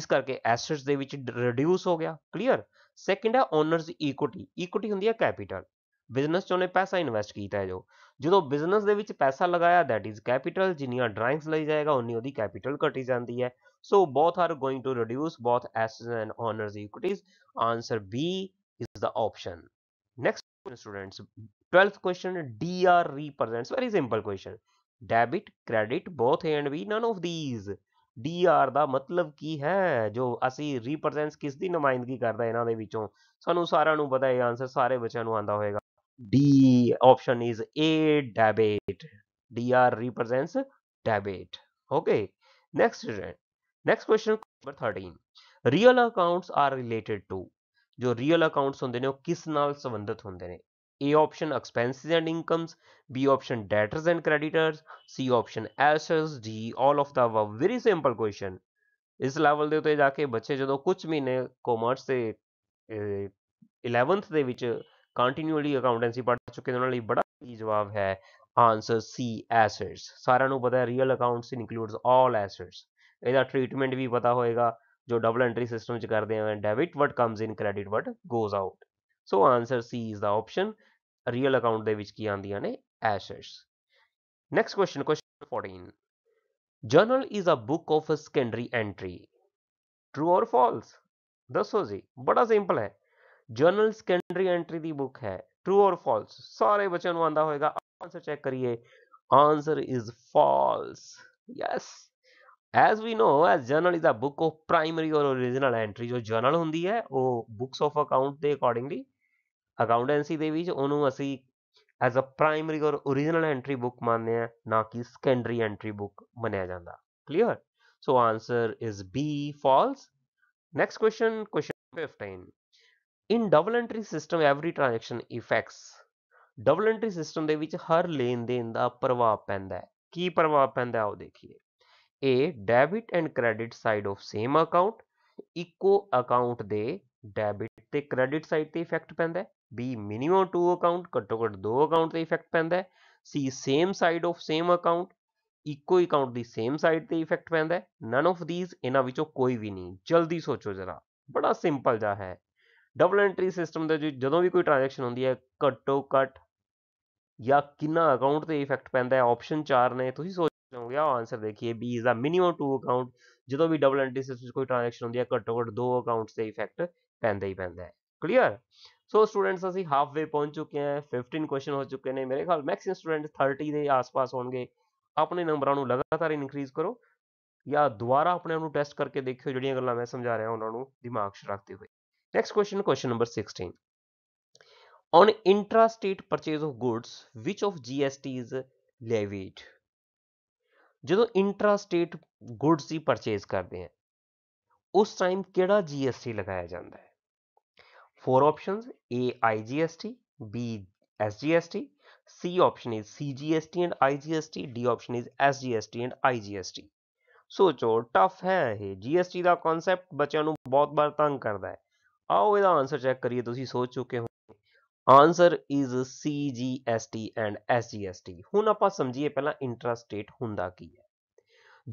ਇਸ ਕਰਕੇ ਐਸੈਟਸ ਦੇ ਵਿੱਚ ਰਿਡਿਊਸ ਹੋ ਗਿਆ ਕਲੀਅਰ ਸੈਕੰਡ ਹੈ ਓਨਰਸ ਇਕੁਇਟੀ ਇਕੁਇਟੀ ਹੁੰਦੀ ਹੈ ਕੈਪੀਟਲ ਬਿਜ਼ਨਸ 'ਚ ਉਹਨੇ ਪੈਸਾ ਇਨਵੈਸਟ ਕੀਤਾ ਹੈ ਜੋ ਜਦੋਂ ਬਿਜ਼ਨਸ ਦੇ ਵਿੱਚ ਪੈਸਾ ਲਗਾਇਆ ਥੈਟ ਇਜ਼ ਕੈਪੀਟਲ ਜਿੰਨੀਆਂ ਡਰਾਇੰਗਸ ਲਈ ਜਾਏਗਾ ਉਨੀ ਉਹਦੀ ਕੈਪੀਟਲ ਘਟੀ ਜਾਂਦੀ ਹੈ so both are going to reduce both ਐਸਸ and owners equities answer B is the option next students 12th question dr represents very simple question debit credit both a and b none of these dr ਦਾ ਮਤਲਬ ਕੀ ਹੈ ਜੋ ਅਸੀਂ ਰਿਪਰੈਜ਼ੈਂਟਸ ਕਿਸ ਦੀ ਨੁਮਾਇੰਦਗੀ ਕਰਦਾ ਇਹਨਾਂ ਦੇ ਵਿੱਚੋਂ ਸਾਨੂੰ ਸਾਰਿਆਂ ਨੂੰ ਪਤਾ ਹੈ ਆਨਸਰ ਸਾਰੇ ਬੱਚਿਆਂ ਨੂੰ ਆਂਦਾ ਹੋਵੇਗਾ D option is a debit D R represents debit okay next next question number thirteen real accounts are related to जो रियल अकाउंट्स होंगे ने किस संबंधित होंगे ने A option expenses and incomes B option debtors and creditors C option assets D all of the above very simple question इस level दे जाके बच्चे जदों कुछ महीने कॉमर्स से 11th ਦੇ ਵਿੱਚ ਕੰਟੀਨਿਊਲੀ ਅਕਾਊਂਟੈਂਸੀ ਪੜ੍ਹ ਚੁੱਕੇ ਉਹਨਾਂ ਲਈ ਬੜਾ ਹੀ ਜਵਾਬ ਹੈ ਆਨਸਰ ਸੀ ਐਸੈਟਸ ਸਾਰਿਆਂ ਨੂੰ ਪਤਾ ਹੈ real accounts includes all assets ਇਹਦਾ ਟ੍ਰੀਟਮੈਂਟ ਵੀ ਪਤਾ ਹੋਏਗਾ ਜੋ ਡਬਲ ਐਂਟਰੀ ਸਿਸਟਮ ਚ ਕਰਦੇ ਹਾਂ debit what comes in credit what goes out so answer C is the option real account ਦੇ ਵਿੱਚ ਕੀ ਆਉਂਦੀਆਂ ਨੇ assets next question question 14 journal is a book of secondary entry true or false ਦੱਸੋ ਜੀ ਬੜਾ ਸਿੰਪਲ ਹੈ journal secondary entry ਦੀ ਬੁੱਕ ਹੈ ਟਰੂ অর ਫਾਲਸ ਸਾਰੇ ਬੱਚਿਆਂ ਨੂੰ ਆਂਦਾ ਹੋਵੇਗਾ ਆਨਸਰ ਚੈੱਕ ਕਰੀਏ answer is false yes as we know as journal is a book of primary or origignal entry ਜੋ ਜਰਨਲ ਹੁੰਦੀ ਹੈ ਉਹ ਬੁੱਕਸ ਆਫ ਅਕਾਊਂਟ ਦੇ ਅਕੋਰਡਿੰਗਲੀ ਅਕਾਊਂਟੈਂਸੀ ਦੇ ਵਿੱਚ ਉਹਨੂੰ ਅਸੀਂ as a primary or origignal entry book ਮੰਨਦੇ ਆ ਨਾ ਕਿ ਸੈਕੰਡਰੀ ਐਂਟਰੀ ਬੁੱਕ ਮੰਨਿਆ ਜਾਂਦਾ clear so answer is B false next question question 15 in double entry system every transaction affects double entry system ਦੇ ਵਿੱਚ ਹਰ ਲੈਣ ਦੇਣ ਦਾ ਪ੍ਰਭਾਵ ਪੈਂਦਾ ਹੈ ਕੀ ਪ੍ਰਭਾਵ ਪੈਂਦਾ ਉਹ ਦੇਖੀਏ A debit and credit side of same account ਇੱਕੋ ਅਕਾਊਂਟ ਦੇ ਡੈਬਿਟ ਤੇ ਕ੍ਰੈਡਿਟ ਸਾਈਡ ਤੇ ਇਫੈਕਟ ਪੈਂਦਾ ਬੀ ਮਿਨੀਮਮ ਟੂ ਅਕਾਊਂਟ ਘੱਟੋ ਘੱਟ ਦੋ ਅਕਾਊਂਟ ਤੇ ਇਫੈਕਟ ਪੈਂਦਾ C same side of same account ਇੱਕੋ ਹੀ ਅਕਾਊਂਟ ਦੀ ਸੇਮ ਸਾਈਡ ਤੇ ਇਫੈਕਟ ਪੈਂਦਾ ਨਨ ਆਫ ਥੀਸ ਇਹਨਾਂ ਵਿੱਚੋਂ ਕੋਈ ਵੀ ਨਹੀਂ ਜਲਦੀ ਸੋਚੋ ਜਰਾ ਬੜਾ ਸਿੰਪਲ ਜਿਹਾ ਹੈ ਡਬਲ ਐਂਟਰੀ ਸਿਸਟਮ ਦੇ ਜਦੋਂ ਵੀ ਕੋਈ ਟ੍ਰਾਂਜੈਕਸ਼ਨ ਹੁੰਦੀ ਹੈ ਘੱਟੋ ਘੱਟ ਜਾਂ ਕਿੰਨਾ ਅਕਾਊਂਟ ਤੇ ਇਫੈਕਟ ਪੈਂਦਾ ਹੈ ਆਪਸ਼ਨ 4 ਨੇ ਤੁਸੀਂ ਸੋਚ ਲਓਗੇ ਆ ਆਨਸਰ ਦੇਖੀਏ B is the minimum two account ਜਦੋਂ ਵੀ ਡਬਲ ਐਂਟਰੀ ਸਿਸਟਮ ਵਿੱਚ ਕੋਈ ਟ੍ਰਾਂਜੈਕਸ਼ਨ ਹੁੰਦੀ ਹੈ ਘੱਟੋ ਘੱਟ ਦੋ ਅਕਾਊਂਟਸ ਤੇ ਇਫੈਕਟ ਪੈਂਦਾ ਹੀ ਪੈਂਦਾ ਹੈ ਕਲੀਅਰ ਸੋ ਸਟੂਡੈਂਟਸ ਅਸੀਂ ਹਾਫ ਵੇ ਪਹੁੰਚ ਚੁੱਕੇ ਹਾਂ 15 ਕੁਐਸਚਨ ਹੋ ਚੁੱਕੇ ਨੇ ਮੇਰੇ ਖਿਆਲ ਮੈਕਸਿਮ ਸਟੂਡੈਂਟ 30 ਦੇ ਆਸ-ਪਾਸ ਹੋਣਗੇ ਆਪਣੇ ਨੰਬਰਾਂ ਨੂੰ ਲਗਾਤਾਰ ਇਨਕਰੀਜ਼ ਕਰੋ ਜਾਂ ਦੁਬਾਰਾ ਆਪਣੇ ਆਪ ਨੂੰ ਟੈਸਟ ਕਰਕੇ ਦੇਖਿਓ ਜਿਹੜੀਆਂ ਗੱਲਾਂ ਮੈਂ ਸਮਝਾ ਰਿਹਾ ਉਹਨਾਂ ਨੂੰ ਦਿਮਾਗ 'ਚ ਰੱਖਦੇ ਹੋਏ next question question number 16 on intra state purchase of goods which of GST is levied ਜਦੋਂ ਇੰਟਰਾ ਸਟੇਟ ਗੁੱਡਸ ਦੀ ਪਰਚੇਸ ਕਰਦੇ ਆ ਉਸ ਟਾਈਮ ਕਿਹੜਾ ਜੀਐਸਟੀ ਲਗਾਇਆ ਜਾਂਦਾ ਹੈ four options A IGST B SGST C option is CGST and IGST D option is SGST and IGST ਸੋਚੋ ਟਫ ਹੈ ਇਹ ਜੀਐਸਟੀ ਦਾ ਕਨਸੈਪਟ ਬੱਚਿਆਂ ਨੂੰ ਬਹੁਤ ਬਾਰ ਤੰਗ ਕਰਦਾ ਹੈ ਆਓ ਇਹਦਾ ਆਨਸਰ ਚੈੱਕ ਕਰੀਏ ਤੁਸੀਂ ਸੋਚ ਚੁੱਕੇ ਹੋ answer is T and T ਹੁਣ ਆਪਾਂ ਸਮਝੀਏ ਪਹਿਲਾਂ ਇੰਟਰਸਟੇਟ ਹੁੰਦਾ ਕੀ ਹੈ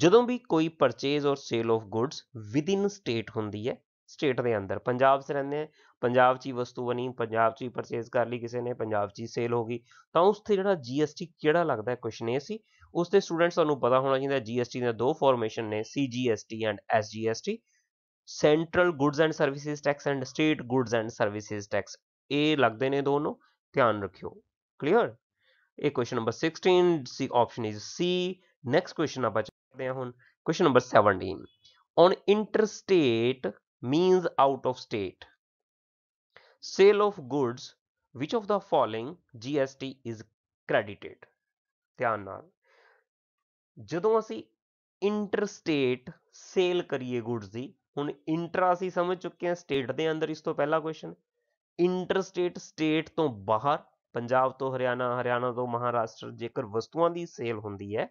ਜਦੋਂ ਵੀ ਕੋਈ ਪਰਚੇਜ਼ ਔਰ sale of goods within state ਹੁੰਦੀ ਹੈ ਸਟੇਟ ਦੇ ਅੰਦਰ ਪੰਜਾਬ 'ਚ ਰਹਿੰਦੇ ਆ ਪੰਜਾਬ 'ਚ ਹੀ ਵਸਤੂ ਬਣੀ ਪੰਜਾਬ 'ਚ ਹੀ ਪਰਚੇਸ ਕਰ ਲਈ ਕਿਸੇ ਨੇ ਪੰਜਾਬ 'ਚ ਹੀ ਸੇਲ ਹੋ ਗਈ ਤਾਂ ਉਸ ਤੇ ਜਿਹੜਾ ਟੀ ਕਿਹੜਾ ਲੱਗਦਾ ਹੈ ਕੁਛ ਨਹੀਂ ਸੀ ਉਸ ਤੇ ਸਟੂਡੈਂਟਸ ਤੁਹਾਨੂੰ ਪਤਾ ਹੋਣਾ ਚਾਹੀਦਾ ਟੀ ਦੇ ਦੋ ਫਾਰਮੇਸ਼ਨ ਨੇ T and T central goods and services tax and state goods and services tax ਇਹ ਲੱਗਦੇ ਨੇ ਦੋਨੋਂ ਧਿਆਨ ਰੱਖਿਓ ਕਲੀਅਰ ਇਹ question number 16 C option is C next question ਆਪਾਂ ਚੱਲਦੇ ਹਾਂ ਹੁਣ question number 17 on interstate means out of state sale of goods which of the following GST is credited ਧਿਆਨ ਨਾਲ ਜਦੋਂ ਅਸੀਂ ਇੰਟਰਸਟੇਟ ਸੇਲ ਕਰੀਏ ਗੁੱਡਸ ਦੀ ਹੁਣ ਇੰਟਰਾ ਅਸੀਂ ਸਮਝ ਚੁੱਕੇ ਹਾਂ ਸਟੇਟ ਦੇ ਅੰਦਰ ਇਸ ਤੋਂ ਪਹਿਲਾ ਕੁਐਸਚਨ ਇੰਟਰ ਸਟੇਟ ਸਟੇਟ ਤੋਂ ਬਾਹਰ ਪੰਜਾਬ ਤੋਂ ਹਰਿਆਣਾ ਹਰਿਆਣਾ ਤੋਂ ਮਹਾਰਾਸ਼ਟਰ ਜੇਕਰ ਵਸਤੂਆਂ ਦੀ ਸੇਲ ਹੁੰਦੀ ਹੈ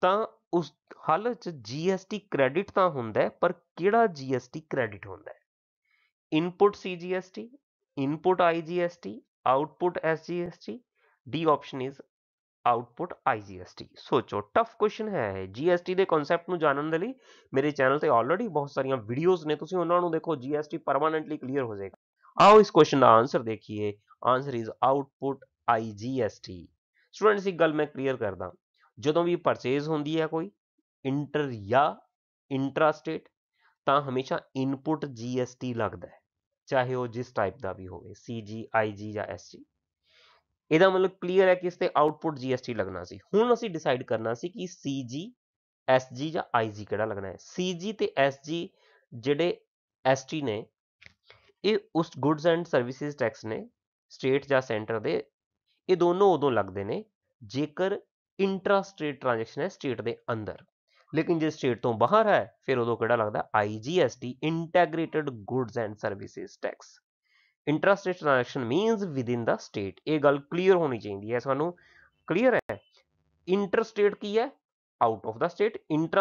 ਤਾਂ ਉਸ ਹਾਲ 'ਚ ਜੀਐਸਟੀ ਕ੍ਰੈਡਿਟ ਤਾਂ ਹੁੰਦਾ ਪਰ ਕਿਹੜਾ ਜੀਐਸਟੀ ਕ੍ਰੈਡਿਟ ਹੁੰਦਾ input CGST input IGST output SGST D option is output IGST ਸੋਚੋ ਟਫ ਕੁਐਸਚਨ ਹੈ GST ਦੇ ਕਨਸੈਪਟ ਨੂੰ ਜਾਣਨ ਦੇ ਲਈ ਮੇਰੇ ਚੈਨਲ ਤੇ ਆਲਰੇਡੀ ਬਹੁਤ ਸਾਰੀਆਂ ਵੀਡੀਓਜ਼ ਨੇ ਤੁਸੀਂ ਉਹਨਾਂ ਨੂੰ ਦੇਖੋ GST ਪਰਮਨੈਂਟਲੀ ਕਲੀਅਰ ਹੋ ਜਾਏਗਾ ਆਓ ਇਸ ਕੁਐਸਚਨ ਦਾ ਆਨਸਰ ਦੇਖੀਏ answer is output IGST students ਇੱਕ ਗੱਲ ਮੈਂ ਕਲੀਅਰ ਕਰਦਾ ਜਦੋਂ ਵੀ ਪਰਚੇਜ਼ ਹੁੰਦੀ ਹੈ ਕੋਈ ਇੰਟਰ ਜਾਂ ਇੰਟਰਾ ਸਟੇਟ ਤਾਂ ਹਮੇਸ਼ਾ ਇਨਪੁੱਟ GST ਲੱਗਦਾ ਹੈ ਚਾਹੇ ਉਹ ਜਿਸ ਟਾਈਪ ਦਾ ਵੀ ਹੋਵੇ CG IG ਜਾਂ ਐਸਜੀ ਇਹਦਾ ਮਤਲਬ ਕਲੀਅਰ ਹੈ ਕਿ ਇਸ ਤੇ ਆਊਟਪੁੱਟ ਜੀਐਸਟੀ ਲੱਗਣਾ ਸੀ ਹੁਣ ਅਸੀਂ ਡਿਸਾਈਡ ਕਰਨਾ ਸੀ ਕਿ ਸੀਜੀ ਐਸਜੀ ਜਾਂ ਆਈਜੀ ਕਿਹੜਾ ਲੱਗਣਾ ਹੈ ਸੀਜੀ ਤੇ ਐਸਜੀ ਜਿਹੜੇ ਐਸਟੀ ਨੇ ਇਹ ਉਸ ਗੁੱਡਸ ਐਂਡ ਸਰਵਿਸਿਜ਼ ਟੈਕਸ ਨੇ ਸਟੇਟ ਜਾਂ ਸੈਂਟਰ ਦੇ ਇਹ ਦੋਨੋਂ ਉਦੋਂ ਲੱਗਦੇ ਨੇ ਜੇਕਰ ਇੰਟਰਾ ਸਟੇਟ ਟ੍ਰਾਂਜੈਕਸ਼ਨ ਹੈ ਸਟੇਟ ਦੇ ਅੰਦਰ ਲੇਕਿਨ ਜੇ ਸਟੇਟ ਤੋਂ ਬਾਹਰ ਹੈ ਫਿਰ ਉਦੋਂ ਕਿਹੜਾ ਲੱਗਦਾ IGST integrated goods and services tax state transaction means within the state ਇਹ ਗੱਲ ਕਲੀਅਰ ਹੋਣੀ ਚਾਹੀਦੀ ਹੈ ਸਾਨੂੰ ਕਲੀਅਰ ਹੈ ਇੰਟਰ ਸਟੇਟ ਕੀ ਹੈ out of the state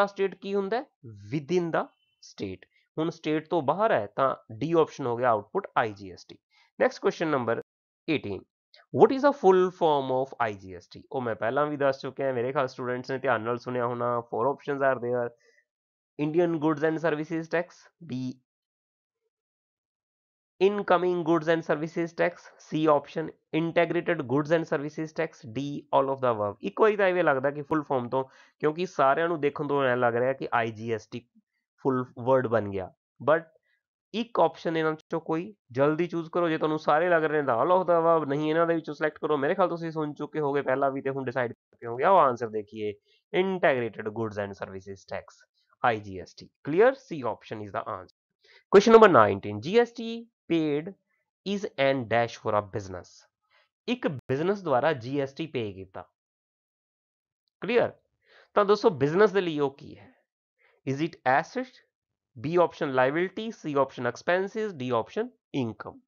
state ਕੀ ਹੁੰਦਾ ਵਿਦਿਨ ਦਾ ਸਟੇਟ ਹੁਣ ਸਟੇਟ ਤੋਂ ਬਾਹਰ ਹੈ ਤਾਂ ਡੀ ਆਪਸ਼ਨ ਹੋ ਗਿਆ output IGST next question number 18 what is a full form of IGST ਉਹ ਮੈਂ ਪਹਿਲਾਂ ਵੀ ਦੱਸ ਚੁੱਕਿਆ ਹਾਂ ਮੇਰੇ ਖਾਸ ਸਟੂਡੈਂਟਸ ਨੇ ਧਿਆਨ ਨਾਲ ਸੁਣਿਆ ਹੋਣਾ four options are there Indian goods and services tax B incoming goods and services tax c option integrated goods and services tax d all of the above ਇੱਕ ਵਾਰੀ ਤਾਂ ਐਵੇਂ ਲੱਗਦਾ ਕਿ ਫੁੱਲ ਫਾਰਮ ਤੋਂ ਕਿਉਂਕਿ ਸਾਰਿਆਂ ਨੂੰ ਦੇਖਣ ਤੋਂ ਐ ਲੱਗ ਰਿਹਾ ਕਿ IGST ਫੁੱਲ ਵਰਡ ਬਣ ਗਿਆ ਬਟ ਇੱਕ ਆਪਸ਼ਨ ਇਹਨਾਂ ਵਿੱਚੋਂ ਕੋਈ ਜਲਦੀ ਚੂਜ਼ ਕਰੋ ਜੇ ਤੁਹਾਨੂੰ ਸਾਰੇ ਲੱਗ ਰਹੇ ਨੇ ਤਾਂ ਆਲ ਆਫ ਦਾ ਵਾਬ ਨਹੀਂ ਇਹਨਾਂ ਦੇ ਵਿੱਚੋਂ ਸਿਲੈਕਟ ਕਰੋ ਮੇਰੇ ਖਿਆਲ ਤੁਸੀਂ ਸੁਣ ਚੁੱਕੇ ਹੋਗੇ ਪਹਿਲਾਂ ਵੀ ਤੇ ਹੁਣ ਡਿਸਾਈਡ ਕਰਕੇ ਹੋਗੇ ਆਓ ਆਨਸਰ ਦੇਖੀਏ integrated goods and services tax IGST clear C option is the answer question number 19 GST paid is an dash for a business एक बिजनेस द्वारा जीएसटी पे कीता क्लियर तो दोस्तों बिजनेस के लिए की है is it asset B option liability C option expenses D option income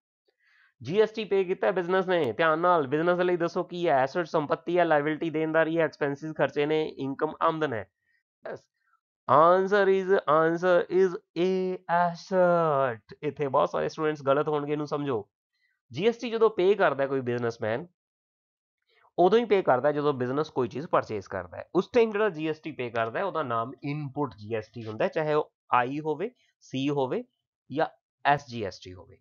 GST pay किया बिजनेस ने ध्यान बिजनेस दसो की है एसेट संपत्ति है लाइबिलिटी देनदारी है एक्सपेंसिस खर्चे ने इनकम आमदन है answer is answer is A asset ਇੱਥੇ ਬਹੁਤ ਸਾਰੇ ਸਟੂਡੈਂਟਸ ਗਲਤ ਹੋਣਗੇ ਇਹਨੂੰ ਸਮਝੋ ਜੀਐਸਟੀ ਜਦੋਂ ਪੇ ਕਰਦਾ ਕੋਈ ਬਿਜ਼ਨਸਮੈਨ ਉਦੋਂ ਹੀ ਪੇ ਕਰਦਾ ਜਦੋਂ ਬਿਜ਼ਨਸ ਕੋਈ ਚੀਜ਼ ਪਰਚੇਸ ਕਰਦਾ ਉਸ ਟਾਈਮ ਜਿਹੜਾ ਜੀਐਸਟੀ ਪੇ ਕਰਦਾ ਹੈ ਉਹਦਾ ਨਾਮ ਇਨਪੁਟ ਜੀਐਸਟੀ ਹੁੰਦਾ ਚਾਹੇ ਉਹ ਆਈ ਹੋਵੇ ਸੀ ਹੋਵੇ ਜਾਂ ਐਸਜੀਐਸਟੀ ਹੋਵੇ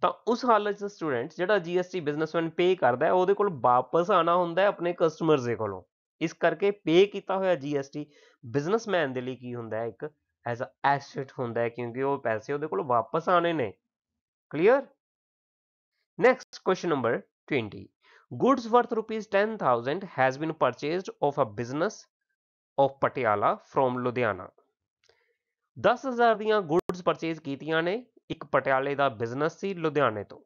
ਤਾਂ ਉਸ ਹਾਲਤ 'ਚ ਸਟੂਡੈਂਟ ਜਿਹੜਾ ਜੀਐਸਟੀ ਬਿਜ਼ਨਸਮੈਨ ਪੇ ਕਰਦਾ ਹੈ ਉਹਦੇ ਕੋਲ ਵਾਪਸ ਆਣਾ ਹੁੰਦਾ ਆਪਣੇ ਕਸਟਮਰਸ ਦੇ ਕੋਲੋਂ ਇਸ ਕਰਕੇ ਪੇ ਕੀਤਾ ਹੋਇਆ ਜੀਐਸਟੀ ਬਿਜ਼ਨਸਮੈਨ ਦੇ ਲਈ ਕੀ ਹੁੰਦਾ ਹੈ ਇੱਕ ਐਸ ਅ ਐਸੈਟ ਹੁੰਦਾ ਹੈ ਕਿਉਂਕਿ ਉਹ ਪੈਸੇ ਉਹਦੇ ਕੋਲ ਵਾਪਸ ਆਣੇ ਨੇ clear next question number 20 goods worth rupees 10000 has been purchased of a business of Patiala from Ludhiana 10000 ਦੀਆਂ ਗੁੱਡਸ ਪਰਚੇਸ ਕੀਤੀਆਂ ਨੇ ਇੱਕ ਪਟਿਆਲੇ ਦਾ ਬਿਜ਼ਨਸ ਸੀ ਲੁਧਿਆਣੇ ਤੋਂ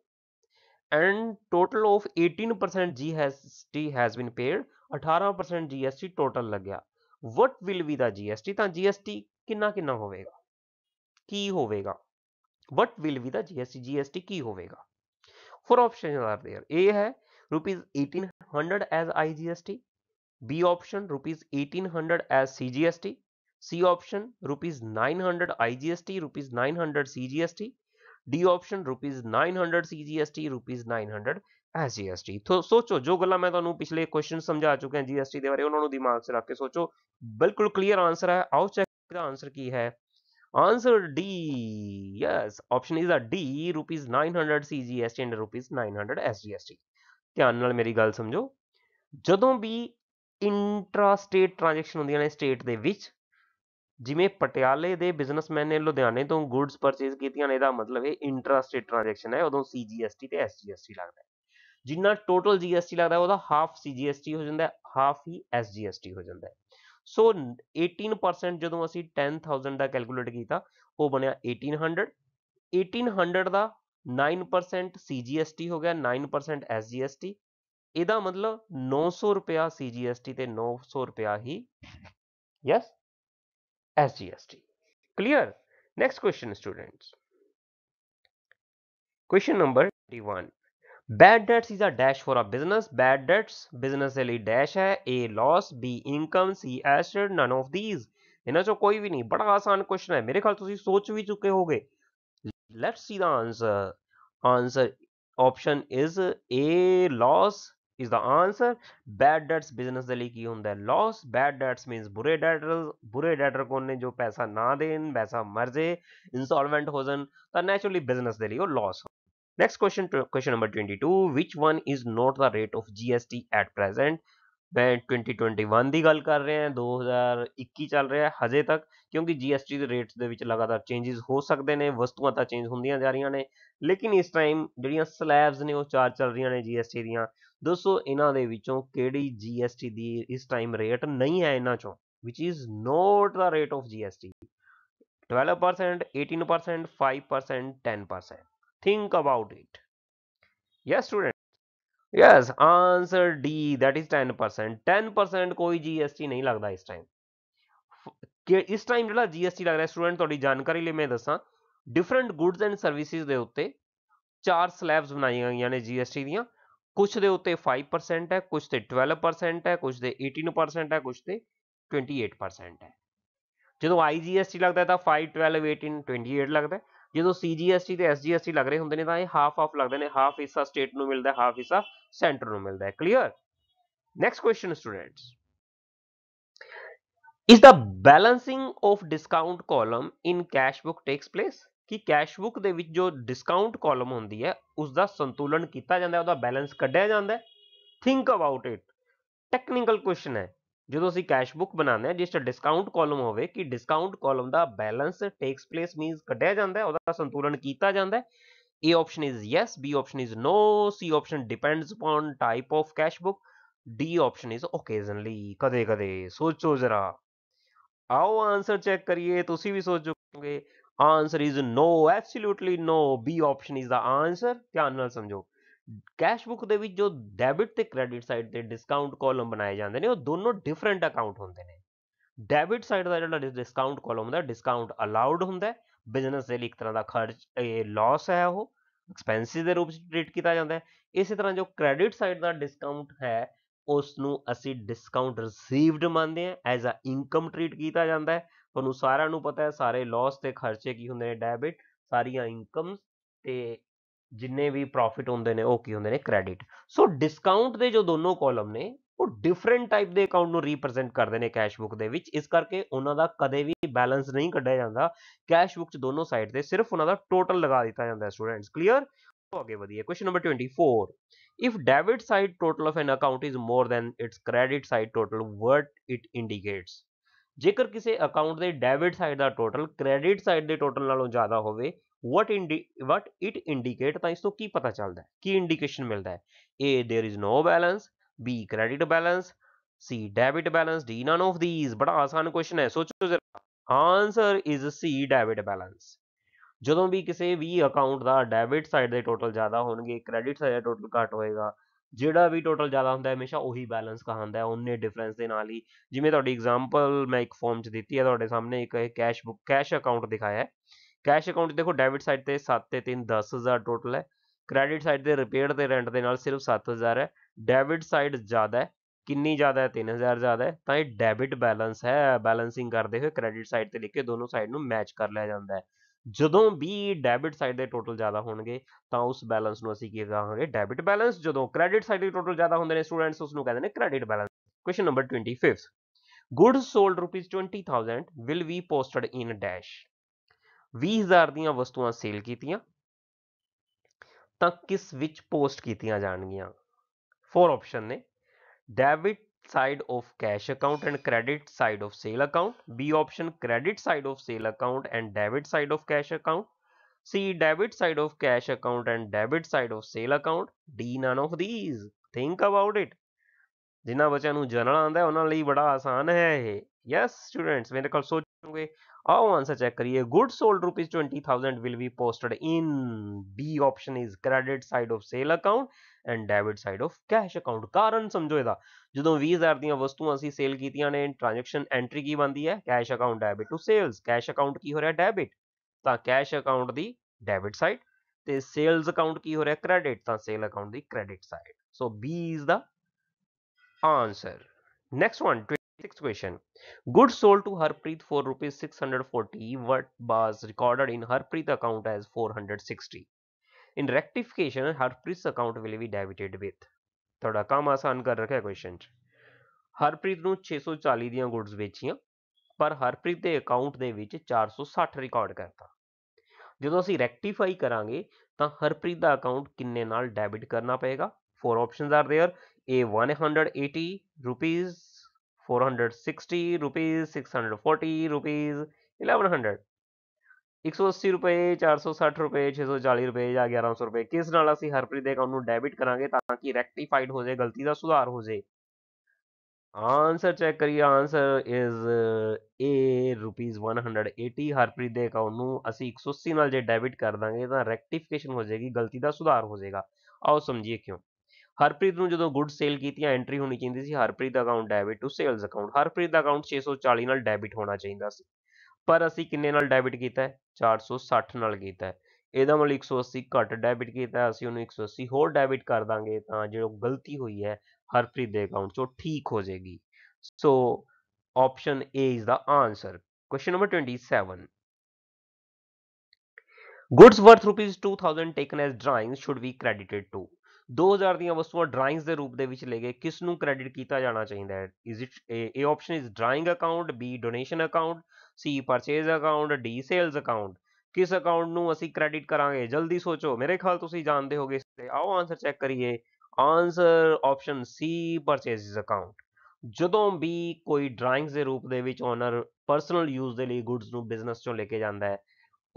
and total of 18% GST has been paid 18% GST total ਲੱਗਿਆ what will be the GST ਤਾਂ GST ਕਿੰਨਾ ਕਿੰਨਾ ਹੋਵੇਗਾ ਕੀ ਹੋਵੇਗਾ what will be the GST GST ਕੀ ਹੋਵੇਗਾ four options are there A ਹੈ rupees 1800 as IGST B option rupees 1800 as CGST C option rupees 900 IGST rupees 900 CGST D option rupees nine hundred C G S T rupees nine hundred S G S T तो सोचो जो गल मैं थोड़ा तो पिछले question समझा चुके हैं जी एस टी के बारे उन्होंने दिमाग से रख के सोचो बिल्कुल क्लीयर आंसर है आओ चेक आंसर हाँ, की है answer D yes option is a D rupees nine hundred C G S T and rupees nine hundred S G S T ध्यान मेरी गल समझो जदों भी इंट्रा स्टेट ट्रांजैक्शन होंगे ने स्टेट के ਜਿਵੇਂ ਪਟਿਆਲੇ ਦੇ ਬਿਜ਼ਨਸਮੈਨ ਨੇ ਲੁਧਿਆਣੇ ਤੋਂ ਗੁੱਡਸ ਪਰਚੇਸ ਕੀਤੀਆਂ ਨੇ ਇਹਦਾ ਮਤਲਬ ਇਹ ਇੰਟਰਸਟੇਟ ਟ੍ਰਾਂਜੈਕਸ਼ਨ ਹੈ ਉਦੋਂ ਸੀਜੀਐਸਟੀ ਤੇ ਐਸਜੀਐਸਟੀ ਲੱਗਦਾ ਹੈ ਜਿੰਨਾ ਟੋਟਲ ਜੀਐਸਟੀ ਲੱਗਦਾ ਉਹਦਾ ਹਾਫ ਸੀਜੀਐਸਟੀ ਹੋ ਜਾਂਦਾ ਹੈ ਹਾਫ ਹੀ ਐਸਜੀਐਸਟੀ ਹੋ ਜਾਂਦਾ ਹੈ ਸੋ 18% ਜਦੋਂ ਅਸੀਂ 10000 ਦਾ ਕੈਲਕੂਲੇਟ ਕੀਤਾ ਉਹ ਬਣਿਆ 1800 1800 ਦਾ 9% CGST ਹੋ ਗਿਆ 9% SGST ਇਹਦਾ ਮਤਲਬ 900 ਰੁਪਿਆ CGST ਤੇ 900 ਰੁਪਿਆ ਹੀ yes S G S T clear next question student question number bad debts is a dash for a business bad debts business के लिए डैश है A loss B income C asset none of these इन्हों चो कोई भी नहीं बड़ा आसान क्वेश्चन है मेरे ख्याल तुम तो सोच भी चुके हो गए let's see the answer answer option is A loss ਇਸ ਦਾ ਆਨਸਰ ਬੈਡ ਡੈਟਸ ਬਿਜ਼ਨਸ ਦੇ ਲਈ ਕੀ ਹੁੰਦਾ ਲਾਸ ਬੈਡ ਡੈਟਸ ਮੀਨਸ ਬੁਰੇ ਡੈਟਰ ਬੁਰੇ ਡੈਟਰ ਕੋਲ ਨੇ ਜੋ ਪੈਸਾ ਨਾ ਦੇਣ ਪੈਸਾ ਮਰ ਜੇ ਇਨਸੋਲਵੈਂਟ ਹੋ ਜਾਣ ਤਾਂ ਨੈਚੁਰਲੀ ਬਿਜ਼ਨਸ ਦੇ ਲਈ ਉਹ loss next question question number 22. Which one is not the rate of GST at present ਮੈਂ 2021 ਦੀ ਗੱਲ ਕਰ ਰਿਹਾ ਹਾਂ 2021 ਚੱਲ ਰਿਹਾ ਹੈ ਹਜੇ ਤੱਕ ਕਿਉਂਕਿ GST ਦੇ ਰੇਟਸ ਦੇ ਵਿੱਚ ਲਗਾਤਾਰ ਚੇਂजेस ਹੋ ਸਕਦੇ ਨੇ ਵਸਤੂਆਂ ਤਾਂ ਚੇਂਜ ਹੁੰਦੀਆਂ ਜਾ ਰਹੀਆਂ ਨੇ ਲੇਕਿਨ ਇਸ ਟਾਈਮ ਜਿਹੜੀਆਂ ਸਲੈਬਸ ਨੇ ਉਹ ਚਾਰ ਚੱਲ ਰਹੀਆਂ ਨੇ GST ਦੀਆਂ ਦੋਸਤੋ ਇਹਨਾਂ ਦੇ ਵਿੱਚੋਂ ਕਿਹੜੀ GST ਦੀ ਇਸ ਟਾਈਮ ਰੇਟ ਨਹੀਂ ਹੈ ਇਹਨਾਂ ਚੋਂ which is not the rate of GST 12% 18% 5% 10% think about it yes student yes answer D that is 10% 10% ਕੋਈ GST ਨਹੀਂ ਲੱਗਦਾ ਇਸ ਟਾਈਮ ਕਿ ਇਸ ਟਾਈਮ ਜਿਹੜਾ GST ਲੱਗ ਰਿਹਾ ਸਟੂਡੈਂਟ ਤੁਹਾਡੀ ਜਾਣਕਾਰੀ ਲਈ ਮੈਂ ਦੱਸਾਂ ਡਿਫਰੈਂਟ ਗੁੱਡਸ ਐਂਡ ਸਰਵਿਸਿਜ਼ ਦੇ ਉੱਤੇ ਚਾਰ ਸਲੈਬਸ ਬਣਾਈਆਂ ਗਈਆਂ ਨੇ GST ਦੀਆਂ ਕੁਝ ਦੇ ਉੱਤੇ 5% ਹੈ ਕੁਝ ਤੇ 12% ਹੈ ਕੁਝ ਦੇ 18% ਹੈ ਕੁਝ ਤੇ 28% ਹੈ ਜਦੋਂ IGST ਲੱਗਦਾ ਤਾਂ 5 12 18 28 ਲੱਗਦਾ ਜਦੋਂ CGST ਤੇ SGST ਲੱਗ ਰਹੇ ਹੁੰਦੇ ਨੇ ਤਾਂ ਇਹ ਹਾਫ ਆਫ ਲੱਗਦੇ ਨੇ ਹਾਫ ਹਿੱਸਾ ਸਟੇਟ ਨੂੰ ਮਿਲਦਾ ਹਾਫ ਹਿੱਸਾ ਸੈਂਟਰ ਨੂੰ ਮਿਲਦਾ ਹੈ ਕਲੀਅਰ ਨੈਕਸਟ ਕੁਐਸਚਨ ਸਟੂਡੈਂਟਸ ਇਸ ਦਾ balancing of discount column in cash book takes place ਕਿ ਕੈਸ਼ ਬੁੱਕ ਦੇ ਵਿੱਚ ਜੋ ਡਿਸਕਾਊਂਟ ਕਾਲਮ ਹੁੰਦੀ ਹੈ ਉਸ ਦਾ ਸੰਤੁਲਨ ਕੀਤਾ ਜਾਂਦਾ ਹੈ ਉਹਦਾ ਬੈਲੈਂਸ ਕੱਢਿਆ ਜਾਂਦਾ ਹੈ think about it technical question ਹੈ ਜਦੋਂ ਅਸੀਂ ਕੈਸ਼ ਬੁੱਕ ਬਣਾਉਂਦੇ ਹਾਂ ਜਿਸ ਤੇ ਡਿਸਕਾਊਂਟ ਕਾਲਮ ਹੋਵੇ ਕਿ ਡਿਸਕਾਊਂਟ ਕਾਲਮ ਦਾ ਬੈਲੈਂਸ ਟੇਕਸ ਪਲੇਸ ਮੀਨਸ ਕੱਢਿਆ ਜਾਂਦਾ ਹੈ ਉਹਦਾ ਸੰਤੁਲਨ ਕੀਤਾ ਜਾਂਦਾ ਹੈ A option is yes, B option is no, C option depends upon type of cash book, D option is occasionally, ਕਦੇ ਕਦੇ ਸੋਚੋ ਜਰਾ ਆਓ ਆਨਸਰ ਚੈੱਕ ਕਰੀਏ ਤੁਸੀਂ ਵੀ ਸੋਚੋਗੇ answer is no absolutely no B option is the answer ਧਿਆਨ ਨਾਲ ਸਮਝੋ ਕੈਸ਼ ਬੁੱਕ ਦੇ ਵਿੱਚ ਜੋ ਡੈਬਿਟ ਤੇ ਕ੍ਰੈਡਿਟ ਸਾਈਡ ਤੇ ਡਿਸਕਾਊਂਟ ਕਾਲਮ ਬਣਾਏ ਜਾਂਦੇ ਨੇ ਉਹ ਦੋਨੋਂ ਡਿਫਰੈਂਟ ਅਕਾਊਂਟ ਹੁੰਦੇ ਨੇ ਡੈਬਿਟ ਸਾਈਡ ਦਾ ਜਿਹੜਾ ਡਿਸਕਾਊਂਟ ਕਾਲਮ ਦਾ ਡਿਸਕਾਊਂਟ ਅਲਾਉਡ ਹੁੰਦਾ ਹੈ ਬਿਜ਼ਨਸ ਦੇ ਲਈ ਇੱਕ ਤਰ੍ਹਾਂ ਦਾ ਖਰਚ ਇਹ ਲਾਸ ਹੈ ਉਹ ਐਕਸਪੈਂਸਿਸ ਦੇ ਰੂਪ ਵਿੱਚ ਟ੍ਰੀਟ ਕੀਤਾ ਜਾਂਦਾ ਹੈ ਇਸੇ ਤਰ੍ਹਾਂ ਜੋ ਕ੍ਰੈਡਿਟ ਸਾਈਡ ਦਾ ਡਿਸਕਾਊਂਟ ਹੈ ਉਸ ਨੂੰ ਅਸੀਂ ਡਿਸਕਾਊਂਟ ਰਿਸੀਵਡ ਮੰਨਦੇ ਹਾਂ ਐਜ਼ ਅ ਇਨਕਮ ਟ੍ਰੀਟ ਕੀਤਾ ਜਾਂਦਾ ਹੈ ਤੁਹਾਨੂੰ ਸਾਰਿਆਂ ਨੂੰ ਪਤਾ ਹੈ ਸਾਰੇ ਲਾਸ ਤੇ ਖਰਚੇ ਕੀ ਹੁੰਦੇ ਨੇ ਡੈਬਿਟ ਸਾਰੀਆਂ ਇਨਕਮਸ ਤੇ ਜਿੰਨੇ ਵੀ ਪ੍ਰੋਫਿਟ ਹੁੰਦੇ ਨੇ ਉਹ ਕੀ ਹੁੰਦੇ ਨੇ ਕ੍ਰੈਡਿਟ ਸੋ ਡਿਸਕਾਊਂਟ ਦੇ ਜੋ ਦੋਨੋਂ ਕਾਲਮ ਨੇ ਉਹ ਡਿਫਰੈਂਟ ਟਾਈਪ ਦੇ ਅਕਾਊਂਟ ਨੂੰ ਰਿਪਰੈਜ਼ੈਂਟ ਕਰਦੇ ਨੇ ਕੈਸ਼ ਬੁੱਕ ਦੇ ਵਿੱਚ ਇਸ ਕਰਕੇ ਉਹਨਾਂ ਦਾ ਕਦੇ ਵੀ ਬੈਲੈਂਸ ਨਹੀਂ ਕੱਢਿਆ ਜਾਂਦਾ ਕੈਸ਼ ਬੁੱਕ 'ਚ ਦੋਨੋਂ ਸਾਈਡ ਤੇ ਸਿਰਫ ਉਹਨਾਂ ਦਾ ਟੋਟਲ ਲਗਾ ਦਿੱਤਾ ਜਾਂਦਾ ਹੈ ਸਟੂਡੈਂਟਸ ਕਲੀਅਰ ਅੱਗੇ ਵਧੀਏ question number 24 if debit side total of an account is more than its credit side total what it indicates ਜੇਕਰ ਕਿਸੇ ਅਕਾਊਂਟ ਦੇ ਡੈਬਿਟ ਸਾਈਡ ਦਾ ਟੋਟਲ ਕ੍ਰੈਡਿਟ ਸਾਈਡ ਦੇ ਟੋਟਲ ਨਾਲੋਂ ਜ਼ਿਆਦਾ ਹੋਵੇ ਵਾਟ ਇੰਡੀ ਵਾਟ ਇਟ ਇੰਡੀਕੇਟ ਤਾਂ ਇਸ ਤੋਂ ਕੀ ਪਤਾ ਚੱਲਦਾ ਹੈ ਕੀ ਇੰਡੀਕੇਸ਼ਨ ਮਿਲਦਾ ਹੈ a there is no balance b credit balance c debit balance d none of these ਬੜਾ ਆਸਾਨ ਕੁਐਸਚਨ ਹੈ ਸੋਚੋ ਜ਼ਰਾ answer is C debit balance ਜਦੋਂ ਵੀ ਕਿਸੇ ਵੀ ਅਕਾਊਂਟ ਦਾ ਡੈਬਿਟ ਸਾਈਡ ਦੇ ਟੋਟਲ ਜ਼ਿਆਦਾ ਹੋਣਗੇ ਕ੍ਰੈਡਿਟ ਸਾਈਡ ਦਾ ਟੋਟਲ ਘੱਟ ਹੋਏਗਾ ਜਿਹੜਾ ਵੀ ਟੋਟਲ ਜ਼ਿਆਦਾ ਹੁੰਦਾ ਹਮੇਸ਼ਾ ਉਹੀ ਬੈਲੈਂਸ ਕਹਾਂਦਾ ਉਹਨੇ ਡਿਫਰੈਂਸ ਦੇ ਨਾਲ ਹੀ ਜਿਵੇਂ ਤੁਹਾਡੀ ਐਗਜ਼ਾਮਪਲ ਮੈਂ ਇੱਕ ਫਾਰਮ 'ਚ ਦਿੱਤੀ ਹੈ ਤੁਹਾਡੇ ਸਾਹਮਣੇ ਇੱਕ ਕੈਸ਼ ਬੁੱਕ ਕੈਸ਼ ਅਕਾਊਂਟ ਦਿਖਾਇਆ ਹੈ ਕੈਸ਼ ਅਕਾਊਂਟ ਦੇਖੋ ਡੈਬਿਟ ਸਾਈਡ ਤੇ 7 ਤੇ 3 10000 ਟੋਟਲ ਹੈ ਕ੍ਰੈਡਿਟ ਸਾਈਡ ਤੇ ਰਿਪੇਅਰ ਤੇ ਰੈਂਟ ਦੇ ਨਾਲ ਸਿਰਫ 7000 ਹੈ ਡੈਬਿਟ ਸਾਈਡ ਜ਼ਿਆਦਾ ਹੈ ਕਿੰਨੀ ਜ਼ਿਆਦਾ ਹੈ 3000 ਜ਼ਿਆਦਾ ਹੈ ਤਾਂ ਇਹ ਡੈਬਿਟ ਬੈਲੈਂਸ ਹੈ ਬੈਲੈਂਸਿੰਗ ਕਰਦੇ ਹੋਏ ਕ੍ਰੈਡਿਟ ਸਾਈਡ ਤੇ ਲਿਖ ਕੇ ਦੋਨੋਂ ਸਾਈਡ ਨੂੰ ਮੈਚ ਕਰ ਲਿਆ ਜਾਂਦਾ ਹੈ ਜਦੋਂ ਵੀ ਡੈਬਿਟ ਸਾਈਡ ਦੇ ਟੋਟਲ ਜ਼ਿਆਦਾ ਹੋਣਗੇ ਤਾਂ ਉਸ ਬੈਲੈਂਸ ਨੂੰ ਅਸੀਂ ਕੀ ਕਹਾਂਗੇ ਡੈਬਿਟ ਬੈਲੈਂਸ ਜਦੋਂ ਕ੍ਰੈਡਿਟ ਸਾਈਡ ਦੇ ਟੋਟਲ ਜ਼ਿਆਦਾ ਹੁੰਦੇ ਨੇ ਸਟੂਡੈਂਟਸ ਉਸ ਨੂੰ ਕਹਿੰਦੇ ਨੇ credit balance question number 25 goods sold rupees 20000 will be posted in dash 20000 ਦੀਆਂ ਵਸਤੂਆਂ ਸੇਲ ਕੀਤੀਆਂ ਤਾਂ ਕਿਸ ਵਿੱਚ ਪੋਸਟ ਕੀਤੀਆਂ ਜਾਣਗੀਆਂ ਫੋਰ ਆਪਸ਼ਨ ਨੇ debit side of cash account and credit side of sale account. B option credit side of sale account and debit side of cash account. C debit side of cash account and debit side of sale account. D none of these. Think about it. ਜਿਨ੍ਹਾਂ ਬੱਚਿਆਂ ਨੂੰ general ਆਂਦਾ ਉਹਨਾਂ ਲਈ ਬੜਾ ਆਸਾਨ ਹੈ ਇਹ ਯੈਸ ਸਟੂਡੈਂਟਸ ਮੇਰੇ ਕੋਲ ਸੋਚੋਗੇ ਆਓ ਆਨਸਰ ਚੈੱਕ ਕਰੀਏ good sold rupees 20000 will be posted in B option is credit side of sale account and debit side of cash account ਕਾਰਨ ਸਮਝੋ ਇਹਦਾ ਜਦੋਂ 20000 ਦੀਆਂ ਵਸਤੂਆਂ ਅਸੀਂ ਸੇਲ ਕੀਤੀਆਂ ਨੇ ਟ੍ਰਾਂਜੈਕਸ਼ਨ ਐਂਟਰੀ ਕੀ ਬਣਦੀ ਹੈ cash account debit to sales cash account ਕੀ ਹੋ ਰਿਹਾ ਡੈਬਿਟ ਤਾਂ ਕੈਸ਼ ਅਕਾਊਂਟ ਦੀ ਡੈਬਿਟ ਸਾਈਡ ਤੇ ਸੇਲਸ ਅਕਾਊਂਟ ਕੀ ਹੋ ਰਿਹਾ ਕ੍ਰੈਡਿਟ ਤਾਂ ਸੇਲ ਅਕਾਊਂਟ ਦੀ credit side so B is the answer next one 26th question goods sold to harpreet for rupees 640 what was recorded in harpreet account as 460 in rectification Harpreet account will be debited with ਤੁਹਾਡਾ ਕੰਮ ਆਸਾਨ ਕਰ ਰੱਖਿਆ question 'ਚ ਹਰਪ੍ਰੀਤ ਨੂੰ 640 ਦੀਆਂ goods ਵੇਚੀਆਂ ਪਰ ਹਰਪ੍ਰੀਤ ਦੇ ਅਕਾਊਂਟ ਦੇ ਵਿੱਚ 460 ਰਿਕਾਰਡ ਕਰਤਾ ਜਦੋਂ ਅਸੀਂ ਰੈਕਟੀਫਾਈ ਕਰਾਂਗੇ ਤਾਂ ਹਰਪ੍ਰੀਤ ਦਾ ਅਕਾਊਂਟ ਕਿੰਨੇ ਨਾਲ ਡੈਬਿਟ ਕਰਨਾ ਪਏਗਾ four options are there a 180 rupees 460 rupees 640 rupees 1100 180 ਰੁਪਏ 460 ਰੁਪਏ 640 ਰੁਪਏ ਜਾਂ 1100 ਰੁਪਏ ਕਿਸ ਨਾਲ ਅਸੀਂ ਹਰਪ੍ਰੀਤ ਦੇ ਅਕਾਊਂਟ ਨੂੰ ਡੈਬਿਟ ਕਰਾਂਗੇ ਤਾਂ ਕਿ ਰੈਕਟੀਫਾਈਡ ਹੋ ਜਾਏ ਗਲਤੀ ਦਾ ਸੁਧਾਰ ਹੋ ਜਾਏ ਆਨਸਰ ਚੈੱਕ ਕਰੀਏ answer is A rupees 180 Harpreet ਦੇ ਅਕਾਊਂਟ ਨੂੰ ਅਸੀਂ 180 ਨਾਲ ਜੇ ਡੈਬਿਟ ਕਰ ਦਾਂਗੇ ਤਾਂ ਰੈਕਟੀਫਿਕੇਸ਼ਨ ਹੋ ਜਾਏਗੀ ਗਲਤੀ ਦਾ ਸੁਧਾਰ ਹੋ ਜਾਏਗਾ ਆਓ ਸਮਝੀਏ ਕਿਉਂ ਹਰਪ੍ਰੀਤ ਨੂੰ ਜਦੋਂ ਗੁੱਡ ਸੇਲ ਕੀਤੀਆਂ ਐਂਟਰੀ ਹੋਣੀ ਚਾਹੀਦੀ ਸੀ ਹਰਪ੍ਰੀਤ ਦਾ account debit to sales account Harpreet ਦਾ ਅਕਾਊਂਟ 640 ਨਾਲ ਡੈਬਿਟ ਹੋਣਾ ਚਾਹੀਦਾ ਸੀ ਪਰ ਅਸੀਂ ਕਿੰਨੇ ਨਾਲ ਡੈਬਿਟ ਕੀਤਾ ਹੈ 460 ਨਾਲ ਕੀਤਾ ਹੈ ਇਹਦਾ ਮਤਲਬ 180 ਘੱਟ ਡੈਬਿਟ ਕੀਤਾ ਅਸੀਂ ਉਹਨੂੰ 180 ਹੋਰ ਡੈਬਿਟ ਕਰ ਦਾਂਗੇ ਤਾਂ ਜੋ ਗਲਤੀ ਹੋਈ ਹੈ ਹਰਪ੍ਰੀਤ ਦੇ ਅਕਾਊਂਟ 'ਚੋਂ ਠੀਕ ਹੋ ਜਾਏਗੀ so option A is the answer question number 27 goods worth rupees 2000 taken as drawings should be credited to 2000 ਦੀਆਂ ਵਸਤੂਆਂ ਡਰਾਇੰਗਸ ਦੇ ਰੂਪ ਦੇ ਵਿੱਚ ਲੈ ਗਏ ਕਿਸ ਨੂੰ ਕ੍ਰੈਡਿਟ ਕੀਤਾ ਜਾਣਾ ਚਾਹੀਦਾ ਹੈ is it A option is drawing account B donation account C purchase account D sales account ਕਿਸ ਅਕਾਊਂਟ ਨੂੰ ਅਸੀਂ ਕ੍ਰੈਡਿਟ ਕਰਾਂਗੇ ਜਲਦੀ ਸੋਚੋ ਮੇਰੇ ਖਿਆਲ ਤੁਸੀਂ ਜਾਣਦੇ ਹੋਗੇ ਇਸ ਤੇ ਆਓ ਆਨਸਰ ਚੈੱਕ ਕਰੀਏ answer option C purchases account ਜਦੋਂ ਵੀ ਕੋਈ ਡਰਾਇੰਗਸ ਦੇ ਰੂਪ ਦੇ ਵਿੱਚ ਓਨਰ ਪਰਸਨਲ ਯੂਜ਼ ਦੇ ਲਈ ਗੁੱਡਸ ਨੂੰ ਬਿਜ਼ਨਸ ਚੋਂ ਲੈ ਕੇ ਜਾਂਦਾ ਹੈ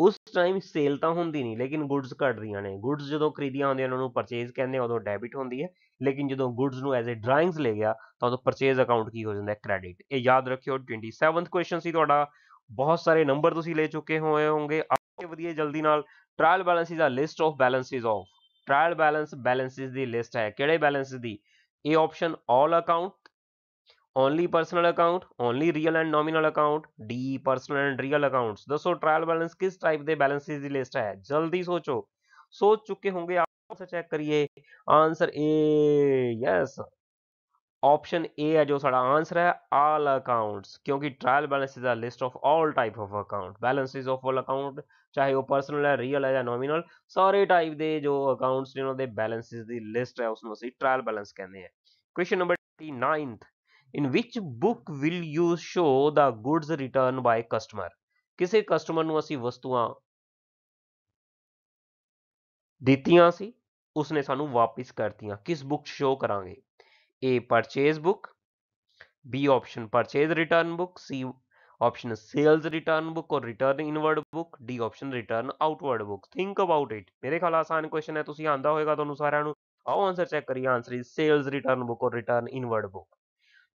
ਉਸ ਟਾਈਮ ਸੇਲ ਤਾਂ ਹੁੰਦੀ ਨਹੀਂ ਲੇਕਿਨ ਗੁੱਡਸ ਰਹੀਆਂ ਨੇ ਗੁੱਡਸ ਜਦੋਂ ਖਰੀਦੀਆਂ ਹੁੰਦੀਆਂ ਉਹਨਾਂ ਨੂੰ ਪਰਚੇਸ ਕਹਿੰਦੇ ਆ ਉਦੋਂ ਡੈਬਿਟ ਹੁੰਦੀ ਹੈ ਲੇਕਿਨ ਜਦੋਂ ਗੁੱਡਸ ਨੂੰ ਐਜ਼ ਅ ਡਰਾਇੰਗਸ ਲੈ ਗਿਆ ਤਾਂ ਉਦੋਂ ਪਰਚੇਸ ਅਕਾਊਂਟ ਕੀ ਹੋ ਜਾਂਦਾ ਹੈ ਕ੍ਰੈਡਿਟ ਇਹ ਯਾਦ ਰੱਖਿਓ 27th ਕੁਐਸਚਨ ਸੀ ਤੁਹਾਡਾ बहुत सारे नंबर तो तुम ले चुके होंगे वजिए जल्दी trial balance is a list of balances of trial balance balances की लिस्ट है कि बैलेंस की A option all account only personal account only real and nominal account D personal and real account दसो ट्रायल बैलेंस किस type के balance की list है जल्दी सोचो सोच चुके होंगे आप चेक करिए answer A yes option A ਹੈ ਜੋ ਸਾਡਾ ਆਨਸਰ ਹੈ ਆਲ ਅਕਾਊਂਟਸ ਕਿਉਂਕਿ trial balance is a list of all type of account balances of all account ਚਾਹੇ ਉਹ ਪਰਸਨਲ ਹੈ ਰੀਅਲ ਹੈ ਜਾਂ ਨੋਮੀਨਲ ਸਾਰੇ ਟਾਈਪ ਦੇ ਜੋ ਅਕਾਊਂਟਸ ਨੇ ਉਹਨਾਂ ਦੇ ਬੈਲੈਂਸਿਸ ਦੀ ਲਿਸਟ ਹੈ ਉਸ ਨੂੰ ਅਸੀਂ ਟ੍ਰਾਇਲ ਬੈਲੈਂਸ ਕਹਿੰਦੇ ਹਾਂ ਕੁਐਸਚਨ ਨੰਬਰ 39th ਇਨ ਵਿਚ book will you show the goods return by customer ਕਿਸੇ ਕਸਟਮਰ ਨੂੰ ਅਸੀਂ ਵਸਤੂਆਂ ਦਿੱਤੀਆਂ ਸੀ ਉਸਨੇ ਸਾਨੂੰ ਵਾਪਸ ਕਰਤੀਆਂ ਕਿਸ ਬੁੱਕ ਸ਼ੋ ਕਰਾਂਗੇ A purchase book, B option purchase return book, C option sales return book or return inward book, D option return outward book. Think about it. ਮੇਰੇ ਖਿਆਲ ਆਸਾਨ ਕੁਐਸਚਨ ਹੈ ਤੁਸੀਂ ਆਂਦਾ ਹੋਵੇਗਾ ਤੁਹਾਨੂੰ ਸਾਰਿਆਂ ਨੂੰ ਆਓ ਆਨਸਰ ਚੈੱਕ ਕਰੀਏ answer is sales return book or return inward book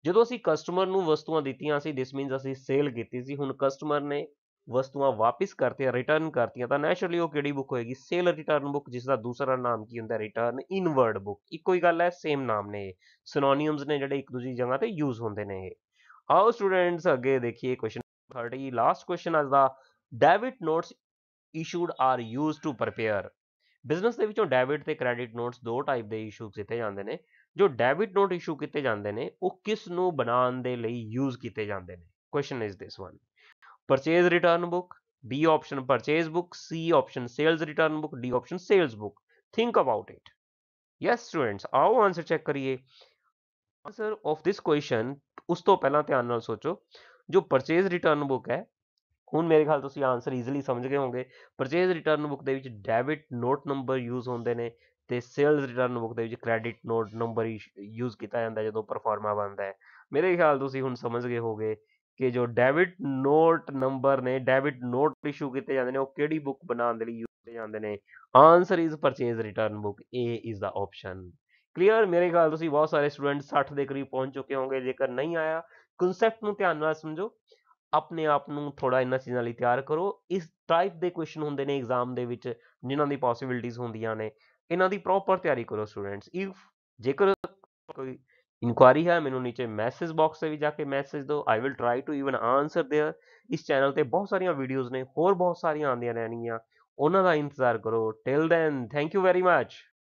ਜਦੋਂ ਅਸੀਂ ਕਸਟਮਰ ਨੂੰ ਵਸਤੂਆਂ ਦਿੱਤੀਆਂ ਸੀ ਦਿਸ ਮੀਨਸ ਅਸੀਂ ਸੇਲ ਕੀਤੀ ਸੀ ਹੁਣ ਕਸਟਮਰ ਨੇ ਵਸਤੂਆਂ ਵਾਪਸ ਕਰਤੀਆਂ ਰਿਟਰਨ ਕਰਤੀਆਂ ਤਾਂ ਨੈਚੁਰਲੀ ਉਹ ਕਿਹੜੀ ਬੁੱਕ ਹੋਏਗੀ ਸੇਲ ਰਿਟਰਨ ਬੁੱਕ ਜਿਸ ਦਾ ਦੂਸਰਾ ਨਾਮ ਕੀ ਹੁੰਦਾ ਰਿਟਰਨ ਇਨਵਰਡ ਬੁੱਕ ਇੱਕੋ ਹੀ ਗੱਲ ਹੈ ਸੇਮ ਨਾਮ ਨੇ ਸਿਨੋਨਿਮਸ ਨੇ ਜਿਹੜੇ ਇੱਕ ਦੂਜੀ ਜਗ੍ਹਾ ਤੇ ਯੂਜ਼ ਹੁੰਦੇ ਨੇ ਇਹ ਆਓ ਸਟੂਡੈਂਟਸ ਅੱਗੇ ਦੇਖੀਏ ਕੁਐਸਚਨ 30 ਲਾਸਟ ਕੁਐਸਚਨ ਅੱਜ ਦਾ debit notes issued are used to prepare business ਦੇ ਵਿੱਚੋਂ ਡੈਬਿਟ ਤੇ ਕ੍ਰੈਡਿਟ ਨੋਟਸ ਦੋ ਟਾਈਪ ਦੇ ਇਸ਼ੂ ਕੀਤੇ ਜਾਂਦੇ ਨੇ ਜੋ ਡੈਬਿਟ ਨੋਟ ਇਸ਼ੂ ਕੀਤੇ ਜਾਂਦੇ ਨੇ ਉਹ ਕਿਸ ਨੂੰ ਬਣਾਉਣ ਦੇ ਲਈ ਯੂਜ਼ ਕੀਤੇ ਜਾਂਦੇ ਨੇ question is this one purchase return book b option purchase book c option sales return book d option sales book think about it yes students ਆਓ ਆਨਸਰ ਚੈੱਕ ਕਰੀਏ ਆਨਸਰ ਆਫ ਥਿਸ ਕੁਐਸਚਨ ਉਸ ਤੋਂ ਪਹਿਲਾਂ ਧਿਆਨ ਨਾਲ ਸੋਚੋ ਜੋ purchase return book ਹੈ ਹੁਣ ਮੇਰੇ ਖਿਆਲ ਤੁਸੀਂ ਆਨਸਰ ਈਜ਼ੀਲੀ ਸਮਝ ਗਏ ਹੋਵੋਗੇ ਪਰਚੇਜ਼ ਰਿਟਰਨ ਬੁੱਕ ਦੇ ਵਿੱਚ ਡੈਬਿਟ ਨੋਟ ਨੰਬਰ ਯੂਜ਼ ਹੁੰਦੇ ਨੇ ਤੇ ਸੇਲਸ ਰਿਟਰਨ ਬੁੱਕ ਦੇ ਵਿੱਚ ਕ੍ਰੈਡਿਟ ਨੋਟ ਨੰਬਰ ਯੂਜ਼ ਕੀਤਾ ਜਾਂਦਾ ਜਦੋਂ ਪਰਫਾਰਮਾ ਬਣਦਾ ਹੈ ਮੇਰੇ ਖਿਆਲ ਤੁਸੀਂ ਹੁਣ ਸਮਝ ਗਏ ਹੋਗੇ ਕਿ ਜੋ ਡੈਬਿਟ ਨੋਟ ਨੰਬਰ ਨੇ ਡੈਬਿਟ ਨੋਟ ਇਸ਼ੂ ਕੀਤੇ ਜਾਂਦੇ ਨੇ ਉਹ ਕਿਹੜੀ ਬੁੱਕ ਬਣਾਉਣ ਦੇ ਲਈ ਯੂਜ਼ ਕੀਤੇ ਜਾਂਦੇ ਨੇ answer is purchase return book A is the option clear ਮੇਰੇ ਖਿਆਲ ਤੁਸੀਂ ਬਹੁਤ ਸਾਰੇ ਸਟੂਡੈਂਟ 60 ਦੇ ਕਰੀਬ ਪਹੁੰਚ ਚੁੱਕੇ ਹੋਵੋਗੇ ਜੇਕਰ ਨਹੀਂ ਆਇਆ ਕਨਸੈਪਟ ਨੂੰ ਧਿਆਨ ਨਾਲ ਸਮਝੋ ਆਪਣੇ ਆਪ ਨੂੰ ਥੋੜਾ ਇਹਨਾਂ ਚੀਜ਼ਾਂ ਲਈ ਤਿਆਰ ਕਰੋ ਇਸ ਟਾਈਪ ਦੇ ਕੁਐਸਚਨ ਹੁੰਦੇ ਨੇ ਐਗਜ਼ਾਮ ਦੇ ਵਿੱਚ ਜਿਨ੍ਹਾਂ ਦੀ ਪੋਸਿਬਿਲਿਟੀਆਂ ਹੁੰਦੀਆਂ ਨੇ ਇਹਨਾਂ ਦੀ ਪ੍ਰੋਪਰ ਤਿਆਰੀ ਕਰੋ ਸਟੂਡੈਂਟਸ ਇਫ ਜੇਕਰ ਕੋਈ ਇਨਕੁਆਰੀ ਹੈ ਮੈਨੂੰ نیچے ਮੈਸੇਜ ਬਾਕਸ ਤੇ ਵੀ ਜਾ ਕੇ ਮੈਸੇਜ ਦਿਓ I will try to even answer there ਇਸ ਚੈਨਲ ਤੇ ਬਹੁਤ ਸਾਰੀਆਂ ਵੀਡੀਓਜ਼ ਨੇ ਹੋਰ ਬਹੁਤ ਸਾਰੀਆਂ ਆਉਂਦੀਆਂ ਰਹਿਣੀਆਂ ਉਹਨਾਂ ਦਾ ਇੰਤਜ਼ਾਰ ਕਰੋ till then thank you very much